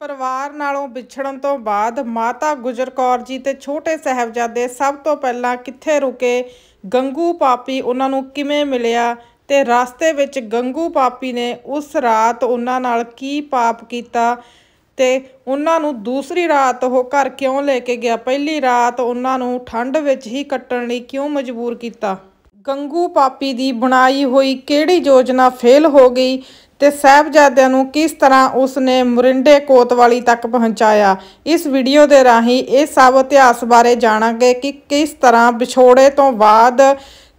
ਪਰਿਵਾਰ ਨਾਲੋਂ ਵਿਛੜਨ ਤੋਂ ਬਾਅਦ ਮਾਤਾ ਗੁਜਰ ਕੌਰ ਜੀ ਤੇ ਛੋਟੇ ਸਹਬਜ਼ਾਦੇ ਸਭ ਤੋਂ ਪਹਿਲਾਂ ਕਿੱਥੇ ਰੁਕੇ ਗੰਗੂ ਪਾਪੀ ਉਹਨਾਂ ਨੂੰ ਕਿਵੇਂ ਮਿਲਿਆ ਤੇ ਰਸਤੇ ਵਿੱਚ ਗੰਗੂ ਪਾਪੀ ਨੇ ਉਸ ਰਾਤ ਉਹਨਾਂ ਨਾਲ ਕੀ ਪਾਪ ਕੀਤਾ ਤੇ ਉਹਨਾਂ ਨੂੰ ਦੂਸਰੀ ਰਾਤ ਉਹ ਘਰ ਕਿਉਂ ਲੈ ਕੇ ਗਿਆ ਪਹਿਲੀ ਰਾਤ ਉਹਨਾਂ ਨੂੰ ਠੰਡ ਵਿੱਚ ਹੀ ਕੱਟਣ ਲਈ ਕਿਉਂ ਮਜਬੂਰ ਕੀਤਾ ਗੰਗੂ ਪਾਪੀ ਦੀ ਬਣਾਈ ਹੋਈ ਕਿਹੜੀ ਯੋਜਨਾ ਫੇਲ ਹੋ ਗਈ ਤੇ ਸਹਿਬਜ਼ਾਦਿਆਂ ਨੂੰ ਕਿਸ ਤਰ੍ਹਾਂ ਉਸਨੇ ਮੁਰਿੰਡੇ ਕੋਤਵਾਲੀ ਤੱਕ ਪਹੁੰਚਾਇਆ ਇਸ ਵੀਡੀਓ ਦੇ ਰਾਹੀਂ ਇਹ ਸਭ ਇਤਿਹਾਸ ਬਾਰੇ ਜਾਣਾਂਗੇ ਕਿ ਕਿਸ ਤਰ੍ਹਾਂ ਵਿਛੋੜੇ ਤੋਂ ਬਾਅਦ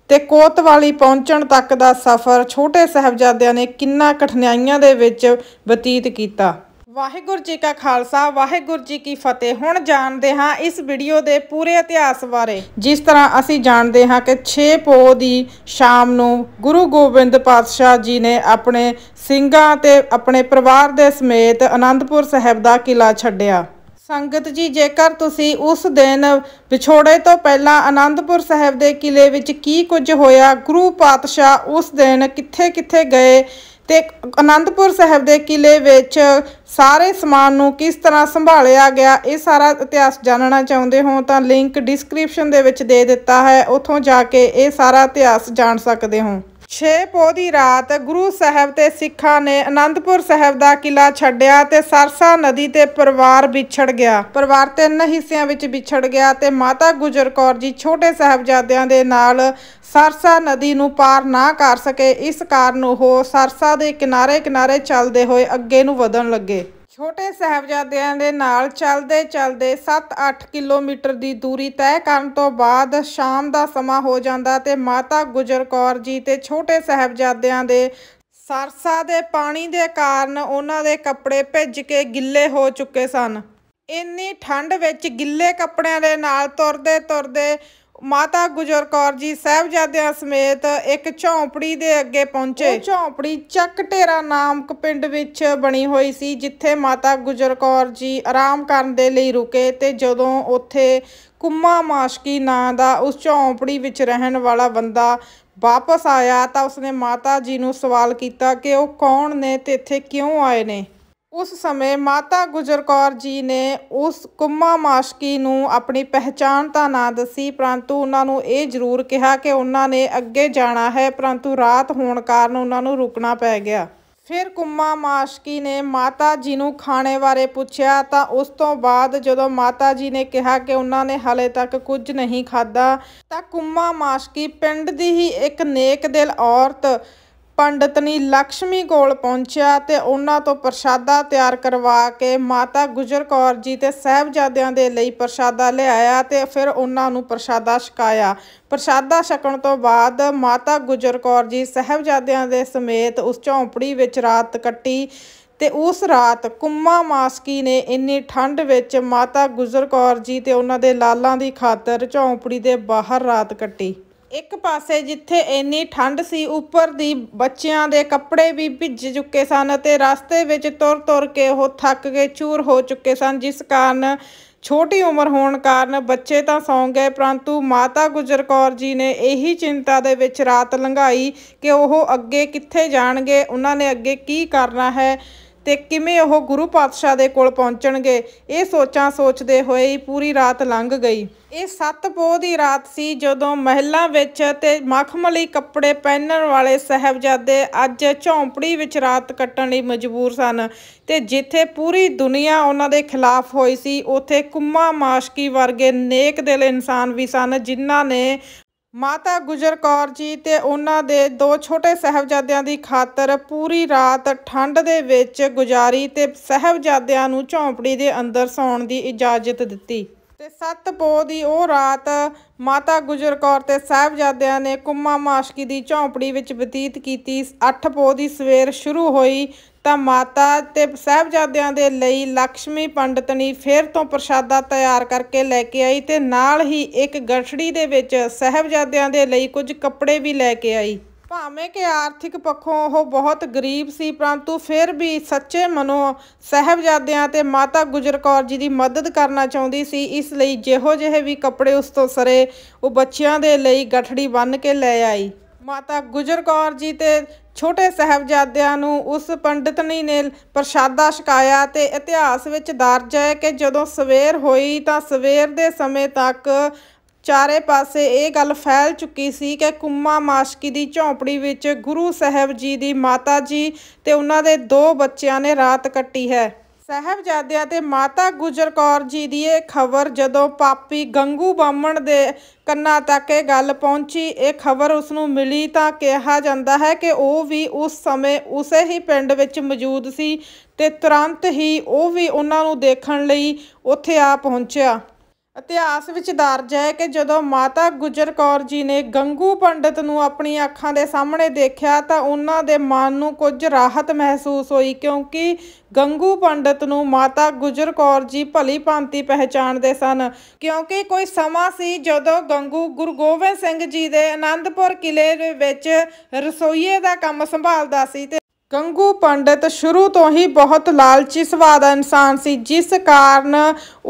ਤੇ ਕੋਤਵਾਲੀ ਪਹੁੰਚਣ ਤੱਕ ਦਾ ਸਫ਼ਰ ਛੋਟੇ ਸਹਿਬਜ਼ਾਦਿਆਂ ਨੇ ਕਿੰਨਾ ਕਠਿਨਾਈਆਂ ਦੇ ਵਿੱਚ ਬਤੀਤ ਕੀਤਾ ਵਾਹਿਗੁਰੂ ਜੀ ਕਾ ਖਾਲਸਾ ਵਾਹਿਗੁਰੂ ਜੀ ਕੀ ਫਤਿਹ ਹੁਣ ਜਾਣਦੇ ਹਾਂ ਇਸ ਵੀਡੀਓ ਦੇ ਪੂਰੇ ਇਤਿਹਾਸ ਬਾਰੇ ਜਿਸ ਤਰ੍ਹਾਂ ਅਸੀਂ ਜਾਣਦੇ ਹਾਂ ਕਿ 6 ਪੋ ਦੀ ਸ਼ਾਮ ਨੂੰ ਗੁਰੂ ਗੋਬਿੰਦ ਪਾਤਸ਼ਾਹ ਜੀ ਨੇ ਆਪਣੇ ਸਿੰਘਾਂ ਤੇ ਆਪਣੇ ਪਰਿਵਾਰ ਦੇ ਸਮੇਤ ਅਨੰਦਪੁਰ ਸਾਹਿਬ ਦਾ ਕਿਲਾ ਛੱਡਿਆ ਸੰਗਤ ਜੀ ਜੇਕਰ ਤੁਸੀਂ ਉਸ ਦਿਨ ਵਿਛੋੜੇ ਤੋਂ ਪਹਿਲਾਂ ਆਨੰਦਪੁਰ ਸਾਹਿਬ ਦੇ ਕਿਲੇ ਵਿੱਚ ਕੀ ਕੁਝ ਹੋਇਆ ਗੁਰੂ ਪਾਤਸ਼ਾਹ ਉਸ ਦਿਨ ਕਿੱਥੇ-ਕਿੱਥੇ ਗਏ ਤੇ ਆਨੰਦਪੁਰ ਸਾਹਿਬ ਦੇ ਕਿਲੇ ਵਿੱਚ ਸਾਰੇ ਸਮਾਨ ਨੂੰ ਕਿਸ ਤਰ੍ਹਾਂ ਸੰਭਾਲਿਆ ਗਿਆ ਇਹ ਸਾਰਾ ਇਤਿਹਾਸ ਜਾਣਨਾ ਚਾਹੁੰਦੇ ਹੋ ਤਾਂ ਲਿੰਕ ਡਿਸਕ੍ਰਿਪਸ਼ਨ ਦੇ ਵਿੱਚ ਦੇ ਦਿੱਤਾ ਹੈ ਉੱਥੋਂ ਜਾ ਕੇ ਇਹ ਸਾਰਾ ਇਤਿਹਾਸ ਜਾਣ ਸਕਦੇ ਹੋ 6 ਪੋ ਦੀ ਰਾਤ ਗੁਰੂ ਸਾਹਿਬ ਤੇ ਸਿੱਖਾਂ ਨੇ ਅਨੰਦਪੁਰ ਸਾਹਿਬ ਦਾ ਕਿਲਾ ਛੱਡਿਆ ਤੇ ਸਰਸਾ ਨਦੀ ਤੇ ਪਰਿਵਾਰ ਵਿਛੜ ਗਿਆ ਪਰਿਵਾਰ ਤਿੰਨ ਹਿੱਸਿਆਂ ਵਿੱਚ ਵਿਛੜ ਗਿਆ ਤੇ ਮਾਤਾ ਗੁਜਰ ਕੌਰ ਜੀ ਛੋਟੇ ਸਾਹਿਬਜ਼ਾਦਿਆਂ ਦੇ ਨਾਲ ਸਰਸਾ ਨਦੀ ਨੂੰ ਪਾਰ ਨਾ ਕਰ ਸਕੇ ਇਸ ਕਾਰਨ ਉਹ ਸਰਸਾ ਦੇ ਕਿਨਾਰੇ-ਕਿਨਾਰੇ ਚੱਲਦੇ ਹੋਏ ਅੱਗੇ ਨੂੰ ਵਧਣ ਲੱਗੇ ਛੋਟੇ ਸਹਿਬਜ਼ਾਦਿਆਂ ਦੇ ਨਾਲ ਚੱਲਦੇ ਚੱਲਦੇ 7-8 ਕਿਲੋਮੀਟਰ ਦੀ ਦੂਰੀ ਤੈਅ ਕਰਨ ਤੋਂ ਬਾਅਦ ਸ਼ਾਮ ਦਾ ਸਮਾਂ ਹੋ ਜਾਂਦਾ ਤੇ ਮਾਤਾ ਗੁਜਰ ਕੌਰ ਜੀ ਤੇ ਛੋਟੇ ਸਹਿਬਜ਼ਾਦਿਆਂ ਦੇ ਸਰਸਾ ਦੇ ਪਾਣੀ ਦੇ ਕਾਰਨ ਉਹਨਾਂ ਦੇ ਕੱਪੜੇ ਭਿੱਜ ਕੇ ਗਿੱਲੇ ਹੋ ਚੁੱਕੇ ਸਨ ਇੰਨੀ ਠੰਡ ਵਿੱਚ ਗਿੱਲੇ ਕੱਪੜਿਆਂ ਦੇ ਨਾਲ ਤੁਰਦੇ ਤੁਰਦੇ ਮਾਤਾ ਗੁਜਰ ਕੌਰ ਜੀ ਸਹਿਬਜ਼ਾਦਿਆਂ ਸਮੇਤ ਇੱਕ ਝੌਂਪੜੀ ਦੇ ਅੱਗੇ ਪਹੁੰਚੇ ਉਹ ਝੌਂਪੜੀ ਚੱਕ ਟੇਰਾ ਨਾਮਕ ਪਿੰਡ ਵਿੱਚ ਬਣੀ ਹੋਈ ਸੀ ਜਿੱਥੇ ਮਾਤਾ ਗੁਜਰ ਕੌਰ ਜੀ ਆਰਾਮ ਕਰਨ ਦੇ ਲਈ ਰੁਕੇ ਤੇ ਜਦੋਂ ਉੱਥੇ ਕੁੰਮਾ ਮਾਸ਼ਕੀ ਨਾਂ ਦਾ ਉਸ ਝੌਂਪੜੀ ਵਿੱਚ ਰਹਿਣ ਵਾਲਾ ਬੰਦਾ ਵਾਪਸ ਆਇਆ ਤਾਂ ਉਸਨੇ ਮਾਤਾ ਜੀ ਨੂੰ ਸਵਾਲ ਕੀਤਾ ਕਿ ਉਹ ਕੌਣ ਨੇ ਤੇ ਇੱਥੇ ਕਿਉਂ ਆਏ ਨੇ ਉਸ ਸਮੇਂ ਮਾਤਾ ਗੁਜਰ ਕੌਰ ਜੀ ਨੇ ਉਸ ਕੁੰਮਾ ਮਾਸ਼ਕੀ ਨੂੰ ਆਪਣੀ ਪਹਿਚਾਣ ਤਾਂ ਨਾ ਦੱਸੀ ਪਰੰਤੂ ਉਹਨਾਂ ਨੂੰ ਇਹ ਜ਼ਰੂਰ ਕਿਹਾ ਕਿ ਉਹਨਾਂ ਨੇ ਅੱਗੇ ਜਾਣਾ ਹੈ ਪਰੰਤੂ ਰਾਤ ਹੋਣ ਕਾਰਨ ਉਹਨਾਂ ਨੂੰ ਰੁਕਣਾ ਪੈ ਗਿਆ ਫਿਰ ਕੁੰਮਾ ਮਾਸ਼ਕੀ ਨੇ ਮਾਤਾ ਜੀ ਨੂੰ ਖਾਣੇ ਬਾਰੇ ਪੁੱਛਿਆ ਤਾਂ ਉਸ ਤੋਂ ਬਾਅਦ ਜਦੋਂ ਮਾਤਾ ਜੀ ਨੇ ਕਿਹਾ ਕਿ ਉਹਨਾਂ ਨੇ ਹਲੇ ਤੱਕ ਕੁਝ ਨਹੀਂ ਖਾਦਾ ਤਾਂ ਕੁੰਮਾ ਮਾਸ਼ਕੀ ਪਿੰਡ ਦੀ ਹੀ ਇੱਕ ਨੇਕ ਦਿਲ ਔਰਤ ਪੰਡਤਨੀ ਲక్ష్ਮੀ ਕੋਲ ਪਹੁੰਚਿਆ ਤੇ ਉਹਨਾਂ ਤੋਂ ਪ੍ਰਸ਼ਾਦਾ ਤਿਆਰ ਕਰਵਾ ਕੇ ਮਾਤਾ ਗੁਜਰ ਕੌਰ ਜੀ ਤੇ ਸਹਿਬਜ਼ਾਦਿਆਂ ਦੇ ਲਈ ਪ੍ਰਸ਼ਾਦਾ ਲਿਆਇਆ ਤੇ ਫਿਰ ਉਹਨਾਂ ਨੂੰ ਪ੍ਰਸ਼ਾਦਾ ਛਕਾਇਆ ਪ੍ਰਸ਼ਾਦਾ ਛਕਣ ਤੋਂ ਬਾਅਦ ਮਾਤਾ ਗੁਜਰ ਕੌਰ ਜੀ ਸਹਿਬਜ਼ਾਦਿਆਂ ਦੇ ਸਮੇਤ ਉਸ ਝੌਂਪੜੀ ਵਿੱਚ ਰਾਤ ਕੱਟੀ ਤੇ ਉਸ ਰਾਤ ਕੁੰਮਾ ਮਾਸਕੀ ਨੇ ਇੰਨੀ ਠੰਡ ਵਿੱਚ ਮਾਤਾ ਗੁਜਰ ਕੌਰ ਜੀ ਤੇ ਉਹਨਾਂ ਦੇ ਲਾਲਾਂ ਦੀ ਖਾਤਰ ਝੌਂਪੜੀ ਦੇ ਬਾਹਰ ਰਾਤ ਕੱਟੀ ਇੱਕ ਪਾਸੇ ਜਿੱਥੇ ਇੰਨੀ ਠੰਡ ਸੀ ਉੱਪਰ ਦੀ ਬੱਚਿਆਂ ਦੇ ਕੱਪੜੇ ਵੀ ਭਿੱਜ ਚੁੱਕੇ ਸਨ ਅਤੇ ਰਸਤੇ ਵਿੱਚ ਤੁਰ-ਤੁਰ ਕੇ ਉਹ ਥੱਕ ਕੇ ਚੂਰ ਹੋ ਚੁੱਕੇ ਸਨ ਜਿਸ ਕਾਰਨ ਛੋਟੀ ਉਮਰ ਹੋਣ ਕਾਰਨ ਬੱਚੇ ਤਾਂ ਸੌਂ ਗਏ ਪਰੰਤੂ ਮਾਤਾ ਗੁਜਰ ਕੌਰ ਜੀ ਨੇ ਇਹੀ ਚਿੰਤਾ ਦੇ ਵਿੱਚ ਰਾਤ ਲੰਘਾਈ ਕਿ ਉਹ ਅੱਗੇ ਕਿੱਥੇ ਜਾਣਗੇ ਉਹਨਾਂ ਨੇ ਅੱਗੇ ਕੀ ਕਰਨਾ ਹੈ ਤੇ ਕਿਵੇਂ ਉਹ ਗੁਰੂ ਪਾਤਸ਼ਾਹ ਦੇ ਕੋਲ ਪਹੁੰਚਣਗੇ ਇਹ ਸੋਚਾਂ ਸੋਚਦੇ ਹੋਏ ਹੀ ਪੂਰੀ ਰਾਤ ਲੰਘ ਗਈ ਇਹ ਸੱਤ ਪੋਹ ਦੀ ਰਾਤ ਸੀ ਜਦੋਂ ਮਹਿਲਾਂ ਵਿੱਚ ਤੇ ਮਖਮਲੀ ਕੱਪੜੇ ਪਹਿਨਣ ਵਾਲੇ ਸਹਬਜ਼ਾਦੇ ਅੱਜ ਝੌਂਪੜੀ ਵਿੱਚ ਰਾਤ ਕੱਟਣ ਲਈ ਮਜਬੂਰ ਸਨ ਤੇ ਜਿੱਥੇ ਪੂਰੀ ਦੁਨੀਆ ਉਹਨਾਂ ਦੇ ਖਿਲਾਫ ਹੋਈ ਸੀ ਉਥੇ ਕੁੰਮਾ ਮਾਸ਼ਕੀ ਵਰਗੇ ਨੇਕ ਦਿਲ ਇਨਸਾਨ ਵੀ ਸਨ ਜਿਨ੍ਹਾਂ ਨੇ ਮਾਤਾ ਗੁਜਰ ਕੌਰ ਜੀ ਤੇ ਉਹਨਾਂ ਦੇ ਦੋ ਛੋਟੇ ਸਹਬਜ਼ਾਦਿਆਂ ਦੀ ਖਾਤਰ ਪੂਰੀ ਰਾਤ ਠੰਡ ਦੇ ਵਿੱਚ ਗੁਜ਼ਾਰੀ ਤੇ ਸਹਬਜ਼ਾਦਿਆਂ ਨੂੰ ਝੌਂਪੜੀ ਦੇ ਅੰਦਰ ਸੌਣ ਦੀ ਇਜਾਜ਼ਤ ਦਿੱਤੀ ਤੇ ਸੱਤ ਪੋ ਦੀ ਉਹ ਰਾਤ ਮਾਤਾ ਗੁਜਰ ਕੌਰ ਤੇ ਸਾਹਿਬਜ਼ਾਦਿਆਂ ਨੇ ਕੁੰਮਾ ਮਾਸ਼ਕੀ ਦੀ ਝੌਂਪੜੀ ਵਿੱਚ ਬਤੀਤ ਕੀਤੀ 8 ਪੋ ਦੀ ਸਵੇਰ ਸ਼ੁਰੂ ਹੋਈ ਤਾਂ ਮਾਤਾ ਤੇ ਸਾਹਿਬਜ਼ਾਦਿਆਂ ਦੇ ਲਈ ਲక్ష్ਮੀ ਪੰਡਤਨੀ ਫੇਰ ਤੋਂ ਪ੍ਰਸ਼ਾਦਾ ਤਿਆਰ ਕਰਕੇ ਲੈ ਕੇ ਆਈ ਤੇ ਨਾਲ ਹੀ ਇੱਕ ਗੜਛੜੀ ਦੇ ਵਿੱਚ ਸਾਹਿਬਜ਼ਾਦਿਆਂ ਦੇ ਲਈ ਕੁਝ ਕੱਪੜੇ ਵੀ ਲੈ ਕੇ ਆਈ ਭਾਵੇਂ ਕਿ ਆਰਥਿਕ ਪੱਖੋਂ ਉਹ ਬਹੁਤ ਗਰੀਬ ਸੀ ਪਰੰਤੂ ਫਿਰ ਵੀ ਸੱਚੇ ਮਨੋਂ ਸਹਿਬਜ਼ਾਦਿਆਂ ਤੇ ਮਾਤਾ ਗੁਜਰ ਕੌਰ ਜੀ ਦੀ ਮਦਦ ਕਰਨਾ ਚਾਹੁੰਦੀ ਸੀ ਇਸ ਲਈ ਜਿਹੋ ਜਿਹੇ ਵੀ ਕੱਪੜੇ ਉਸ ਤੋਂ ਸਰੇ ਉਹ ਬੱਚਿਆਂ ਦੇ ਲਈ ਗਠੜੀ ਬੰਨ ਕੇ ਲੈ ਆਈ ਮਾਤਾ ਗੁਜਰ ਕੌਰ ਜੀ ਤੇ ਛੋਟੇ ਸਹਬਜ਼ਾਦਿਆਂ ਨੂੰ ਉਸ ਪੰਡਿਤਨੀ ਨੇ ਪ੍ਰਸ਼ਾਦਾ ਛਕਾਇਆ ਤੇ ਇਤਿਹਾਸ ਵਿੱਚ ਦਰਜ ਹੈ ਕਿ ਜਦੋਂ ਸਵੇਰ ਹੋਈ ਤਾਂ ਸਵੇਰ ਦੇ ਸਮੇਂ ਤੱਕ ਚਾਰੇ ਪਾਸੇ ਇਹ ਗੱਲ ਫੈਲ ਚੁੱਕੀ ਸੀ ਕਿ ਕੁੰਮਾ ਮਾਸ਼ਕੀ ਦੀ ਝੌਂਪੜੀ ਵਿੱਚ ਗੁਰੂ ਸਾਹਿਬ ਜੀ ਦੀ ਮਾਤਾ ਜੀ ਤੇ ਉਹਨਾਂ ਦੇ ਦੋ ਬੱਚਿਆਂ ਨੇ ਰਾਤ ਕੱਟੀ ਹੈ ਸਹਿਬਜ਼ਾਦਿਆਂ ਤੇ ਮਾਤਾ ਗੁਜਰ ਕੌਰ ਜੀ ਦੀ ਇਹ ਖਬਰ ਜਦੋਂ ਪਾਪੀ ਗੰਗੂ ਬਾਮਣ ਦੇ ਕੰਨਾਂ ਤੱਕ ਇਹ ਗੱਲ ਪਹੁੰਚੀ ਇਹ ਖਬਰ ਉਸ ਨੂੰ ਮਿਲੀ ਤਾਂ ਕਿਹਾ ਜਾਂਦਾ ਹੈ ਕਿ ਉਹ ਵੀ ਉਸ ਸਮੇਂ ਉਸੇ ਹੀ ਪਿੰਡ ਵਿੱਚ ਮੌਜੂਦ ਸੀ ਤੇ ਤੁਰੰਤ ਹੀ ਉਹ ਵੀ ਉਹਨਾਂ ਨੂੰ ਦੇਖਣ ਲਈ ਉੱਥੇ ਆ ਪਹੁੰਚਿਆ ਇਤਿਹਾਸ ਵਿੱਚ ਦਰਜ ਹੈ ਕਿ ਜਦੋਂ ਮਾਤਾ ਗੁਜਰ ਕੌਰ ਜੀ ਨੇ ਗੰਗੂ ਪੰਡਤ ਨੂੰ ਆਪਣੀ ਅੱਖਾਂ ਦੇ ਸਾਹਮਣੇ ਦੇਖਿਆ ਤਾਂ ਉਹਨਾਂ ਦੇ ਮਨ ਨੂੰ ਕੁਝ ਰਾਹਤ ਮਹਿਸੂਸ ਹੋਈ ਕਿਉਂਕਿ ਗੰਗੂ ਪੰਡਤ ਨੂੰ ਮਾਤਾ ਗੁਜਰ ਕੌਰ ਜੀ ਭਲੀ ਭਾਂਤੀ ਪਹਿਚਾਣਦੇ ਸਨ ਕਿਉਂਕਿ ਕੋਈ ਸਮਾਂ ਸੀ ਜਦੋਂ ਗੰਗੂ ਗੁਰੂ ਗੋਬਿੰਦ ਸਿੰਘ ਜੀ ਦੇ ਆਨੰਦਪੁਰ ਕਿਲੇ ਵਿੱਚ ਰਸੋਈਏ ਦਾ ਕੰਮ ਸੰਭਾਲਦਾ ਸੀ ਤੇ ਗੰਗੂ ਪੰਡਤ ਸ਼ੁਰੂ ਤੋਂ ਹੀ ਬਹੁਤ ਲਾਲਚੀ ਸੁਭਾਅ ਦਾ ਇਨਸਾਨ ਸੀ ਜਿਸ ਕਾਰਨ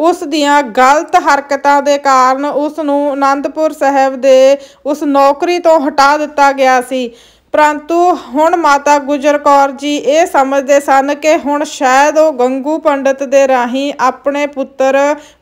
ਉਸ ਦੀਆਂ ਗਲਤ ਹਰਕਤਾਂ ਦੇ ਕਾਰਨ ਉਸ ਨੂੰ ਆਨੰਦਪੁਰ ਸਾਹਿਬ ਦੇ ਉਸ ਨੌਕਰੀ ਤੋਂ ਹਟਾ ਦਿੱਤਾ ਗਿਆ ਸੀ ਪਰੰਤੂ ਹੁਣ ਮਾਤਾ ਗੁਜਰ ਕੌਰ ਜੀ ਇਹ ਸਮਝਦੇ ਸਨ ਕਿ ਹੁਣ ਸ਼ਾਇਦ ਉਹ ਗੰਗੂ ਪੰਡਤ ਦੇ ਰਾਹੀਂ ਆਪਣੇ ਪੁੱਤਰ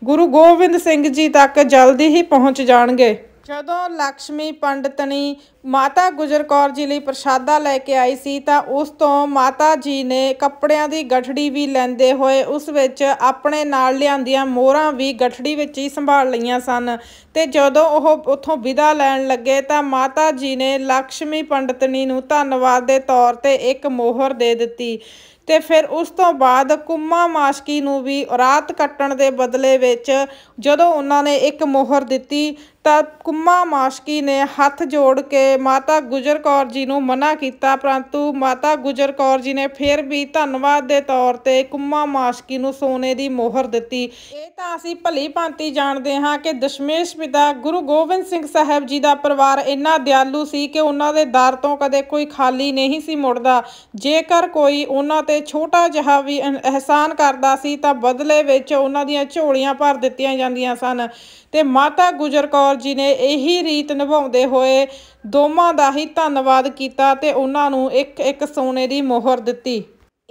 ਗੁਰੂ ਗੋਬਿੰਦ ਸਿੰਘ ਜੀ ਤੱਕ ਜਲਦੀ ਹੀ ਪਹੁੰਚ ਜਾਣਗੇ ਜਦੋਂ ਲక్ష్ਮੀ ਪੰਡਤਨੀ ਮਾਤਾ ਗੁਜਰ ਕੌਰ ਜੀ ਲਈ ਪ੍ਰਸ਼ਾਦਾ ਲੈ ਕੇ ਆਈ ਸੀ ਤਾਂ ਉਸ ਤੋਂ ਮਾਤਾ ਜੀ ਨੇ ਕੱਪੜਿਆਂ ਦੀ ਗਠੜੀ ਵੀ ਲੈਂਦੇ ਹੋਏ ਉਸ ਵਿੱਚ ਆਪਣੇ ਨਾਲ ਲਿਆਂਦੀਆਂ ਮੋਹਰਾਂ ਵੀ ਗਠੜੀ ਵਿੱਚ ਹੀ ਸੰਭਾਲ ਲਈਆਂ ਸਨ ਤੇ ਜਦੋਂ ਉਹ ਉੱਥੋਂ ਵਿਦਾ ਲੈਣ ਲੱਗੇ ਤਾਂ ਮਾਤਾ ਜੀ ਨੇ ਲక్ష్ਮੀ ਪੰਡਤਨੀ ਨੂੰ ਧੰਨਵਾਦ ਦੇ ਤੌਰ ਤੇ ਇੱਕ ਮੋਹਰ ਦੇ ਦਿੱਤੀ ਤੇ ਫਿਰ ਉਸ ਤੋਂ ਬਾਅਦ ਕੁੰਮਾ ਮਾਸ਼ਕੀ ਨੂੰ ਵੀ ਰਾਤ ਕੱਟਣ ਦੇ ਬਦਲੇ ਵਿੱਚ ਜਦੋਂ ਉਹਨਾਂ ਨੇ ਇੱਕ ਮੋਹਰ ਦਿੱਤੀ ਤਾਂ ਕੁੰਮਾ ਮਾਸ਼ਕੀ ਨੇ ਹੱਥ ਜੋੜ ਕੇ ਮਾਤਾ ਗੁਜਰ ਕੌਰ ਜੀ ਨੂੰ ਮਨਾ ਕੀਤਾ ਪਰੰਤੂ ਮਾਤਾ ਗੁਜਰ ਕੌਰ ਜੀ ਨੇ ਫਿਰ ਵੀ ਧੰਨਵਾਦ ਦੇ ਤੌਰ ਤੇ ਕੁੰਮਾ ਮਾਸ਼ਕੀ ਨੂੰ ਸੋਨੇ ਦੀ ਮੋਹਰ ਦਿੱਤੀ ਇਹ ਤਾਂ ਅਸੀਂ ਭਲੀ ਭਾਂਤੀ ਜਾਣਦੇ ਹਾਂ ਕਿ ਦਸ਼ਮੇਸ਼ ਪਿਤਾ ਗੁਰੂ ਗੋਬਿੰਦ ਸਿੰਘ ਸਾਹਿਬ ਜੀ ਦਾ ਪਰਿਵਾਰ ਇੰਨਾ ਦਿਆਲੂ ਸੀ ਕਿ ਉਹਨਾਂ ਦੇ ਦਰ ਤੋਂ ਕਦੇ ਕੋਈ ਖਾਲੀ ਨਹੀਂ ਸੀ ਮੁੜਦਾ ਜੇਕਰ ਕੋਈ ਉਹਨਾਂ ਤੇ ਛੋਟਾ ਜਿਹਾ ਵੀ ਅਹਿਸਾਨ ਕਰਦਾ ਸੀ ਤਾਂ ਬਦਲੇ ਵਿੱਚ ਉਹਨਾਂ ਦੀਆਂ ਝੋਲੀਆਂ ਭਰ ਦਿੱਤੀਆਂ ਜਾਂਦੀਆਂ ਸਨ ਤੇ ਮਾਤਾ ਗੁਜਰ ਕੌਰ ਜੀ ਨੇ ਇਹੀ ਰੀਤ ਨਿਭਾਉਂਦੇ ਹੋਏ ਦੋਵਾਂ ਦਾ ਹੀ ਧੰਨਵਾਦ ਕੀਤਾ ਤੇ ਉਹਨਾਂ ਨੂੰ ਇੱਕ ਇੱਕ ਸੋਨੇ ਦੀ ਮੋਹਰ ਦਿੱਤੀ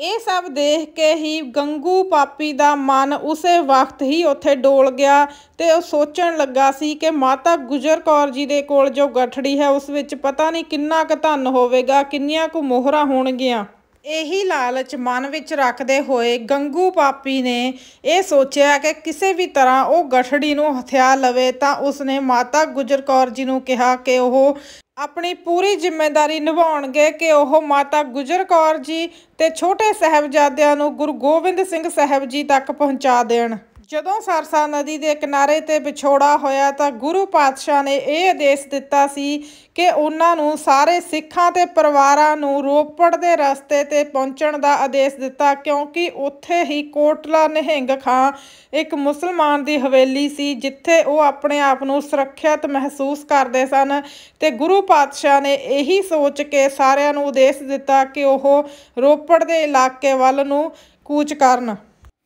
ਇਹ ਸਭ ਦੇਖ ਕੇ ਹੀ ਗੰਗੂ ਪਾਪੀ ਦਾ ਮਨ ਉਸੇ ਵਕਤ ਹੀ ਉੱਥੇ ਡੋਲ ਗਿਆ ਤੇ ਉਹ ਸੋਚਣ ਲੱਗਾ ਸੀ ਕਿ ਮਾਤਾ ਗੁਜਰ ਕੌਰ ਜੀ ਦੇ ਕੋਲ ਜੋ ਗੱਠੜੀ ਹੈ ਉਸ ਵਿੱਚ ਪਤਾ ਨਹੀਂ ਕਿੰਨਾ ਕੁ ਧਨ ਹੋਵੇਗਾ ਕਿੰਨੀਆਂ ਕੁ ਮੋਹਰਾਂ ਹੋਣਗੀਆਂ ਇਹੀ ਲਾਲਚ ਮਨ ਵਿੱਚ ਰੱਖਦੇ ਹੋਏ ਗੰਗੂ ਪਾਪੀ ਨੇ ਇਹ ਸੋਚਿਆ ਕਿ ਕਿਸੇ ਵੀ ਤਰ੍ਹਾਂ ਉਹ ਗਠੜੀ ਨੂੰ ਹਥਿਆ ਲਵੇ ਤਾਂ ਉਸਨੇ ਮਾਤਾ ਗੁਜਰ ਕੌਰ ਜੀ ਨੂੰ ਕਿਹਾ ਕਿ ਉਹ ਆਪਣੀ ਪੂਰੀ ਜ਼ਿੰਮੇਵਾਰੀ ਨਿਭਾਉਣਗੇ ਕਿ ਉਹ ਮਾਤਾ ਗੁਜਰ ਕੌਰ ਜੀ ਤੇ ਛੋਟੇ ਸਹਿਬਜ਼ਾਦਿਆਂ ਨੂੰ ਗੁਰੂ ਗੋਬਿੰਦ ਸਿੰਘ ਸਾਹਿਬ ਜੀ ਤੱਕ ਪਹੁੰਚਾ ਦੇਣ ਜਦੋਂ ਸਰਸਾ ਨਦੀ ਦੇ ਕਿਨਾਰੇ ਤੇ ਵਿਛੋੜਾ ਹੋਇਆ ਤਾਂ ਗੁਰੂ ਪਾਤਸ਼ਾਹ ਨੇ ਇਹ ਆਦੇਸ਼ ਦਿੱਤਾ ਸੀ ਕਿ ਉਹਨਾਂ ਨੂੰ ਸਾਰੇ ਸਿੱਖਾਂ ਤੇ ਪਰਿਵਾਰਾਂ ਨੂੰ ਰੋਪੜ ਦੇ ਰਸਤੇ ਤੇ ਪਹੁੰਚਣ ਦਾ ਆਦੇਸ਼ ਦਿੱਤਾ ਕਿਉਂਕਿ ਉੱਥੇ ਹੀ ਕੋਟਲਾ ਨਿਹੰਗ ਖਾਂ ਇੱਕ ਮੁਸਲਮਾਨ ਦੀ ਹਵੇਲੀ ਸੀ ਜਿੱਥੇ ਉਹ ਆਪਣੇ ਆਪ ਨੂੰ ਸੁਰੱਖਿਅਤ ਮਹਿਸੂਸ ਕਰਦੇ ਸਨ ਤੇ ਗੁਰੂ ਪਾਤਸ਼ਾਹ ਨੇ ਇਹੀ ਸੋਚ ਕੇ ਸਾਰਿਆਂ ਨੂੰ ਉਦੇਸ਼ ਦਿੱਤਾ ਕਿ ਉਹ ਰੋਪੜ ਦੇ ਇਲਾਕੇ ਵੱਲ ਨੂੰ ਕੂਚ ਕਰਨ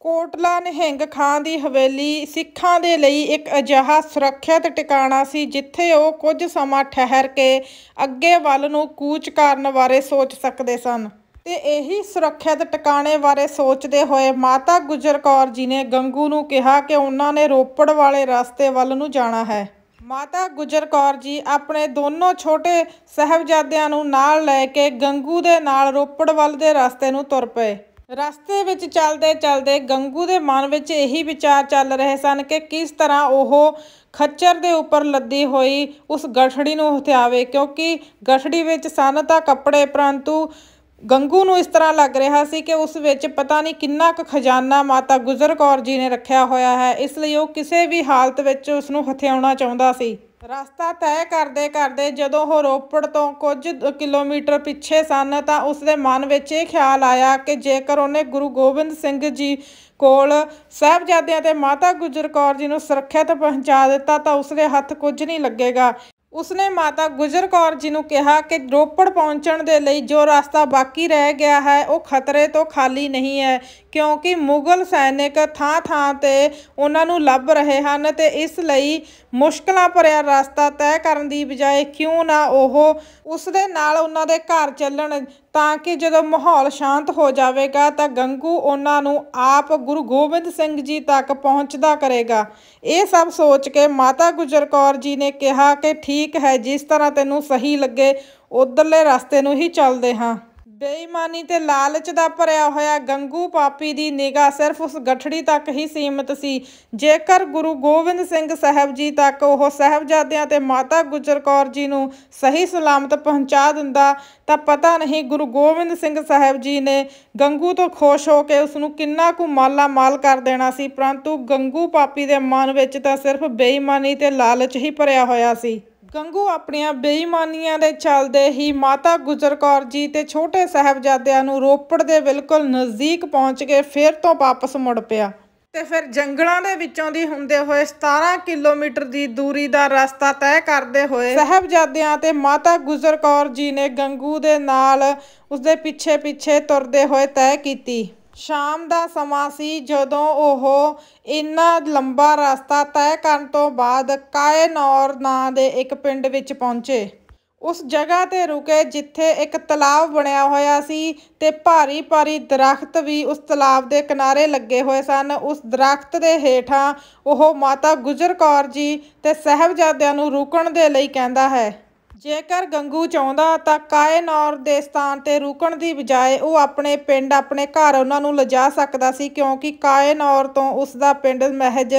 ਕੋਟਲਾ ਨਿਹੰਗ ਖਾਨ ਦੀ ਹਵੇਲੀ ਸਿੱਖਾਂ ਦੇ ਲਈ ਇੱਕ ਅਜਿਹਾ ਸੁਰੱਖਿਅਤ ਟਿਕਾਣਾ ਸੀ ਜਿੱਥੇ ਉਹ ਕੁਝ ਸਮਾਂ ਠਹਿਰ ਕੇ ਅੱਗੇ ਵੱਲ ਨੂੰ ਕੂਚ ਕਰਨ ਬਾਰੇ ਸੋਚ ਸਕਦੇ ਸਨ ਤੇ ਇਹੀ ਸੁਰੱਖਿਅਤ ਟਿਕਾਣੇ ਬਾਰੇ ਸੋਚਦੇ ਹੋਏ ਮਾਤਾ ਗੁਜਰ ਕੌਰ ਜੀ ਨੇ ਗੰਗੂ ਨੂੰ ਕਿਹਾ ਕਿ ਉਹਨਾਂ ਨੇ ਰੋਪੜ ਵਾਲੇ ਰਸਤੇ ਵੱਲ ਨੂੰ ਜਾਣਾ ਹੈ ਮਾਤਾ ਗੁਜਰ ਕੌਰ ਜੀ ਆਪਣੇ ਦੋਨੋਂ ਛੋਟੇ ਸਹਬਜ਼ਾਦਿਆਂ ਨੂੰ ਨਾਲ ਲੈ ਕੇ ਗੰਗੂ ਦੇ ਨਾਲ ਰੋਪੜ ਵੱਲ ਦੇ ਰਸਤੇ ਨੂੰ ਤੁਰ ਪਏ ਰਸਤੇ ਵਿੱਚ ਚੱਲਦੇ ਚੱਲਦੇ ਗੰਗੂ ਦੇ ਮਨ ਵਿੱਚ ਇਹੀ ਵਿਚਾਰ ਚੱਲ ਰਹੇ ਸਨ ਕਿ ਕਿਸ ਤਰ੍ਹਾਂ ਉਹ ਖੱਚਰ ਦੇ ਉੱਪਰ ਲੱਦੀ ਹੋਈ ਉਸ ਗਠੜੀ ਨੂੰ ਹਥਿਆਵੇ ਕਿਉਂਕਿ ਗਠੜੀ ਵਿੱਚ ਸਨ ਤਾਂ ਕੱਪੜੇ ਪਰੰਤੂ ਗੰਗੂ ਨੂੰ ਇਸ ਤਰ੍ਹਾਂ ਲੱਗ ਰਿਹਾ ਸੀ ਕਿ ਉਸ ਵਿੱਚ ਪਤਾ ਨਹੀਂ ਕਿੰਨਾ ਕੁ ਖਜ਼ਾਨਾ ਮਾਤਾ ਗੁਜਰ ਕੌਰ ਜੀ ਨੇ ਰੱਖਿਆ ਹੋਇਆ ਹੈ ਇਸ ਲਈ ਉਹ ਕਿਸੇ ਵੀ ਹਾਲਤ ਵਿੱਚ ਉਸ ਨੂੰ ਹਥਿਆਉਣਾ ਚਾਹੁੰਦਾ ਸੀ ਰਸਤਾ ਤੈਅ ਕਰਦੇ ਕਰਦੇ ਜਦੋਂ ਉਹ ਰੋਪੜ ਤੋਂ ਕੁਝ ਕਿਲੋਮੀਟਰ ਪਿੱਛੇ ਸਨ ਤਾਂ ਉਸ ਦੇ ਮਨ ਵਿੱਚ ਇਹ ਖਿਆਲ ਆਇਆ ਕਿ ਜੇਕਰ ਉਹਨੇ ਗੁਰੂ ਗੋਬਿੰਦ ਸਿੰਘ ਜੀ ਕੋਲ ਸਹਿਬਜ਼ਾਦਿਆਂ ਤੇ ਮਾਤਾ ਗੁਜਰ ਕੌਰ ਜੀ ਨੂੰ ਸੁਰੱਖਿਅਤ ਪਹੁੰਚਾ ਦਿੱਤਾ ਤਾਂ ਉਸ ਦੇ ਹੱਥ ਕੁਝ ਨਹੀਂ ਲੱਗੇਗਾ ਉਸਨੇ ਮਾਤਾ ਗੁਜਰ ਕੌਰ ਜੀ ਨੂੰ ਕਿਹਾ ਕਿ ਰੋਪੜ ਪਹੁੰਚਣ ਦੇ ਲਈ ਜੋ ਰਸਤਾ ਬਾਕੀ ਰਹਿ ਗਿਆ ਹੈ ਉਹ ਖਤਰੇ ਤੋਂ ਖਾਲੀ ਨਹੀਂ ਹੈ ਕਿਉਂਕਿ ਮੁਗਲ ਸੈਨਿਕ ਥਾਂ-ਥਾਂ ਤੇ ਉਹਨਾਂ ਨੂੰ ਲੱਭ ਰਹੇ ਹਨ ਤੇ ਇਸ ਲਈ ਮੁਸ਼ਕਲਾਂ ਭਰਿਆ ਰਸਤਾ ਤੈਅ ਕਰਨ ਦੀ ਬਜਾਏ ਕਿਉਂ ਨਾ ਉਹ ਉਸ ਦੇ ਨਾਲ ਉਹਨਾਂ ਦੇ ਘਰ ਚੱਲਣ ਤਾਂ ਕਿ ਜਦੋਂ ਮਾਹੌਲ ਸ਼ਾਂਤ ਹੋ ਜਾਵੇਗਾ ਤਾਂ ਗੰਗੂ ਉਹਨਾਂ ਨੂੰ ਆਪ ਗੁਰੂ ਗੋਬਿੰਦ ਸਿੰਘ ਜੀ ਤੱਕ ਪਹੁੰਚਦਾ ਕਰੇਗਾ ਇਹ ਸਭ ਸੋਚ ਕੇ ਮਾਤਾ ਗੁਜਰ ਕੌਰ ਜੀ ਨੇ ਕਿਹਾ ਕਿ ਠੀਕ ਹੈ ਜਿਸ ਤਰ੍ਹਾਂ ਤੈਨੂੰ ਸਹੀ ਲੱਗੇ ਉਧਰਲੇ ਰਸਤੇ ਨੂੰ ਹੀ ਚੱਲਦੇ ਹਾਂ ਬੇਈਮਾਨੀ ਤੇ ਲਾਲਚ ਦਾ ਭਰਿਆ ਹੋਇਆ ਗੰਗੂ ਪਾਪੀ ਦੀ ਨਿਗਾ ਸਿਰਫ ਉਸ ਗਠੜੀ ਤੱਕ ਹੀ ਸੀਮਤ ਸੀ ਜੇਕਰ ਗੁਰੂ ਗੋਬਿੰਦ ਸਿੰਘ ਸਾਹਿਬ ਜੀ ਤੱਕ ਉਹ ਸਹਿਬਜ਼ਾਦਿਆਂ ਤੇ ਮਾਤਾ ਗੁਜਰ ਕੌਰ ਜੀ ਨੂੰ ਸਹੀ ਸਲਾਮਤ ਪਹੁੰਚਾ ਦਿੰਦਾ ਤਾਂ ਪਤਾ ਨਹੀਂ ਗੁਰੂ ਗੋਬਿੰਦ ਸਿੰਘ ਸਾਹਿਬ ਜੀ ਨੇ ਗੰਗੂ ਤੋਂ ਖੁਸ਼ ਹੋ ਕੇ ਉਸ ਨੂੰ ਕਿੰਨਾ ਕੁ ਮਾਲਾ ਮਾਲ ਕਰ ਦੇਣਾ ਸੀ ਪਰੰਤੂ ਗੰਗੂ ਪਾਪੀ ਦੇ ਮਨ ਵਿੱਚ ਤਾਂ ਸਿਰਫ ਬੇਈਮਾਨੀ ਤੇ ਲਾਲਚ ਹੀ ਭਰਿਆ ਹੋਇਆ ਸੀ ਗੰਗੂ ਆਪਣੀਆਂ ਬੇਈਮਾਨੀਆਂ ਦੇ ਚੱਲਦੇ ਹੀ ਮਾਤਾ ਗੁਜਰ ਕੌਰ ਜੀ ਤੇ ਛੋਟੇ ਸਹਬਜ਼ਾਦਿਆਂ ਨੂੰ ਰੋਪੜ ਦੇ ਬਿਲਕੁਲ ਨਜ਼ਦੀਕ ਪਹੁੰਚ ਕੇ ਫੇਰ ਤੋਂ ਵਾਪਸ ਮੁੜ ਪਿਆ ਤੇ ਫਿਰ ਜੰਗਲਾਂ ਦੇ ਵਿੱਚੋਂ ਦੀ ਹੁੰਦੇ ਹੋਏ 17 ਕਿਲੋਮੀਟਰ ਦੀ ਦੂਰੀ ਦਾ ਰਸਤਾ ਤੈਅ ਕਰਦੇ ਹੋਏ ਸਹਬਜ਼ਾਦਿਆਂ ਤੇ ਮਾਤਾ ਗੁਜਰ ਕੌਰ ਜੀ ਨੇ ਗੰਗੂ ਦੇ ਨਾਲ ਉਸਦੇ ਪਿੱਛੇ ਪਿੱਛੇ ਤੁਰਦੇ ਹੋਏ ਤੈਅ ਕੀਤੀ ਸ਼ਾਮ ਦਾ ਸਮਾਂ ਸੀ ਜਦੋਂ ਉਹ ਇੰਨਾ ਲੰਬਾ ਰਸਤਾ ਤੈਅ ਕਰਨ ਤੋਂ ਬਾਅਦ ਕਾਇਨੌਰ ਨਾਂ ਦੇ ਇੱਕ ਪਿੰਡ ਵਿੱਚ ਪਹੁੰਚੇ ਉਸ ਜਗ੍ਹਾ ਤੇ ਰੁਕੇ ਜਿੱਥੇ ਇੱਕ ਤਲਾਬ ਬਣਿਆ ਹੋਇਆ ਸੀ ਤੇ ਭਾਰੀ ਭਾਰੀ ਦਰਖਤ ਵੀ ਉਸ ਤਲਾਬ ਦੇ ਕਿਨਾਰੇ ਲੱਗੇ ਹੋਏ ਸਨ ਉਸ ਦਰਖਤ ਦੇ ਹੇਠਾਂ ਉਹ ਮਾਤਾ ਗੁਜਰ ਕੌਰ ਜੀ ਤੇ ਸਹਿਬਜ਼ਾਦਿਆਂ ਨੂੰ ਰੁਕਣ ਦੇ ਲਈ ਕਹਿੰਦਾ ਹੈ ਜੇਕਰ ਗੰਗੂ ਚਾਹੁੰਦਾ ਤਾਂ ਕਾਇਨੌਰ ਦੇ ਸਥਾਨ ਤੇ ਰੁਕਣ ਦੀ ਬਜਾਏ ਉਹ ਆਪਣੇ ਪਿੰਡ ਆਪਣੇ ਘਰ ਉਹਨਾਂ ਨੂੰ ਲਿਜਾ ਸਕਦਾ ਸੀ ਕਿਉਂਕਿ ਕਾਇਨੌਰ ਤੋਂ ਉਸ ਦਾ ਪਿੰਡ ਮਹਿਜ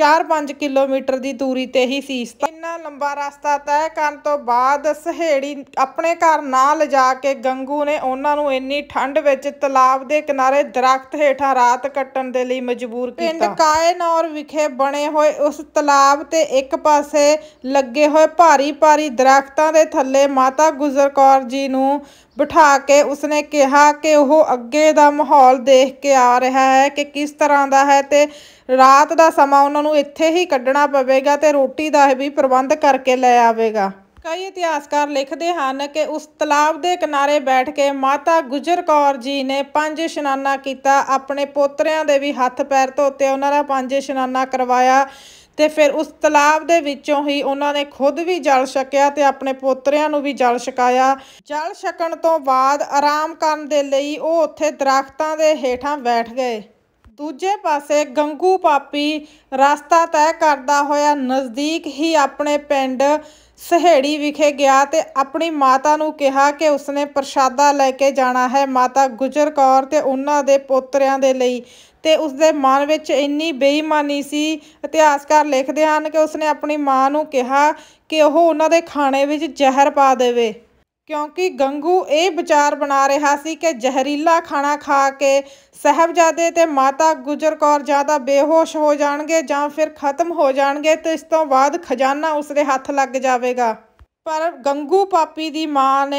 4-5 ਕਿਲੋਮੀਟਰ ਦੀ ਦੂਰੀ ਤੇ ਹੀ ਸੀ ਇੰਨਾ ਲੰਬਾ ਰਸਤਾ ਤੈਅ ਕਰਨ ਤੋਂ ਬਾਅਦ ਸਹੇੜੀ ਆਪਣੇ ਘਰ ਨਾ ਲਿਜਾ ਕੇ ਗੰਗੂ ਨੇ ਉਹਨਾਂ ਨੂੰ ਇੰਨੀ ਠੰਡ ਵਿੱਚ ਤਲਾਬ ਦੇ ਕਿਨਾਰੇ ਦਰਖਤ ਹੇਠਾਂ ਰਾਤ ਕੱਟਣ ਦੇ ਲਈ ਮਜਬੂਰ ਕੀਤਾ ਪਿੰਡ ਕਾਇਨੌਰ ਵਿਖੇ ਬਣੇ ਹੋਏ ਉਸ ਤਲਾਬ ਤੇ ਇੱਕ ਪਾਸੇ ਲੱਗੇ ਹੋਏ ਭਾਰੀ ਭਾਰੀ ਦਰਖਤ ਦਰਖਤਾਂ ਦੇ ਥੱਲੇ ਮਾਤਾ ਗੁਜਰ ਕੌਰ ਜੀ ਨੂੰ ਬਿਠਾ ਕੇ ਉਸਨੇ ਕਿਹਾ ਕਿ ਉਹ ਅੱਗੇ ਦਾ ਮਾਹੌਲ ਦੇਖ ਕੇ ਆ ਰਿਹਾ ਹੈ ਕਿ ਕਿਸ ਤਰ੍ਹਾਂ ਦਾ ਹੈ ਤੇ ਰਾਤ ਦਾ ਸਮਾਂ ਉਹਨਾਂ ਨੂੰ ਇੱਥੇ ਹੀ ਕੱਢਣਾ ਪਵੇਗਾ ਤੇ ਰੋਟੀ ਦਾ ਵੀ ਪ੍ਰਬੰਧ ਕਰਕੇ ਲੈ ਆਵੇਗਾ ਕਈ ਇਤਿਹਾਸਕਾਰ ਲਿਖਦੇ ਹਨ ਕਿ ਉਸ ਤਲਾਬ ਦੇ ਕਿਨਾਰੇ ਬੈਠ ਕੇ ਮਾਤਾ ਗੁਜਰ ਕੌਰ ਜੀ ਨੇ ਪੰਜ ਇਸ਼ਨਾਨਾ ਕੀਤਾ ਆਪਣੇ ਪੋਤਰਿਆਂ ਦੇ ਵੀ ਹੱਥ ਪੈਰ ਧੋਤੇ ਉਹਨਾਂ ਦਾ ਪੰਜ ਇਸ਼ਨਾਨਾ ਕਰਵਾਇਆ ਤੇ ਫਿਰ ਉਸ ਤਲਾਬ ਦੇ ਵਿੱਚੋਂ ਹੀ ਉਹਨਾਂ ਨੇ ਖੁਦ ਵੀ ਜਲ ਛਕਿਆ ਤੇ ਆਪਣੇ ਪੋਤਰਿਆਂ ਨੂੰ ਵੀ ਜਲ ਛਕਾਇਆ ਜਲ ਛਕਣ ਤੋਂ ਬਾਅਦ ਆਰਾਮ ਕਰਨ ਦੇ ਲਈ ਉਹ ਉੱਥੇ ਦਰਖਤਾਂ ਦੇ ਹੇਠਾਂ ਬੈਠ ਗਏ ਦੂਜੇ ਪਾਸੇ ਗੰਗੂ ਪਾਪੀ ਰਸਤਾ ਤੈਅ ਕਰਦਾ ਹੋਇਆ ਨਜ਼ਦੀਕ ਹੀ ਆਪਣੇ ਪਿੰਡ ਸਹੇੜੀ ਵਿਖੇ ਗਿਆ ਤੇ ਆਪਣੀ ਮਾਤਾ ਨੂੰ ਕਿਹਾ ਕਿ ਉਸਨੇ ਪ੍ਰਸ਼ਾਦਾ ਲੈ ਕੇ ਜਾਣਾ ਹੈ ਮਾਤਾ ਗੁਜਰ ਕੌਰ ਤੇ ਉਹਨਾਂ ਦੇ ਪੋਤਰਿਆਂ ਦੇ ਲਈ ਤੇ ਉਸਦੇ ਮਨ ਵਿੱਚ ਇੰਨੀ ਬੇਈਮਾਨੀ ਸੀ ਇਤਿਹਾਸਕਾਰ ਲਿਖਦੇ ਹਨ ਕਿ ਉਸਨੇ ਆਪਣੀ ਮਾਂ ਨੂੰ ਕਿਹਾ ਕਿ ਉਹ ਉਹਨਾਂ ਦੇ ਖਾਣੇ ਵਿੱਚ ਜ਼ਹਿਰ ਪਾ ਦੇਵੇ ਕਿਉਂਕਿ ਗੰਗੂ ਇਹ ਵਿਚਾਰ ਬਣਾ ਰਿਹਾ ਸੀ ਕਿ ਜ਼ਹਿਰੀਲਾ ਖਾਣਾ ਖਾ ਕੇ ਸਹਬਜ਼ਾਦੇ ਤੇ ਮਾਤਾ ਗੁਜਰ ਕੌਰ ਜਾਂ ਬੇਹੋਸ਼ ਹੋ ਜਾਣਗੇ ਜਾਂ ਫਿਰ ਖਤਮ ਹੋ ਜਾਣਗੇ ਤੇ ਇਸ ਤੋਂ ਬਾਅਦ ਖਜ਼ਾਨਾ ਉਸਦੇ ਹੱਥ ਲੱਗ ਜਾਵੇਗਾ ਪਰ ਗੰਗੂ ਪਾਪੀ ਦੀ ਮਾਂ ਨੇ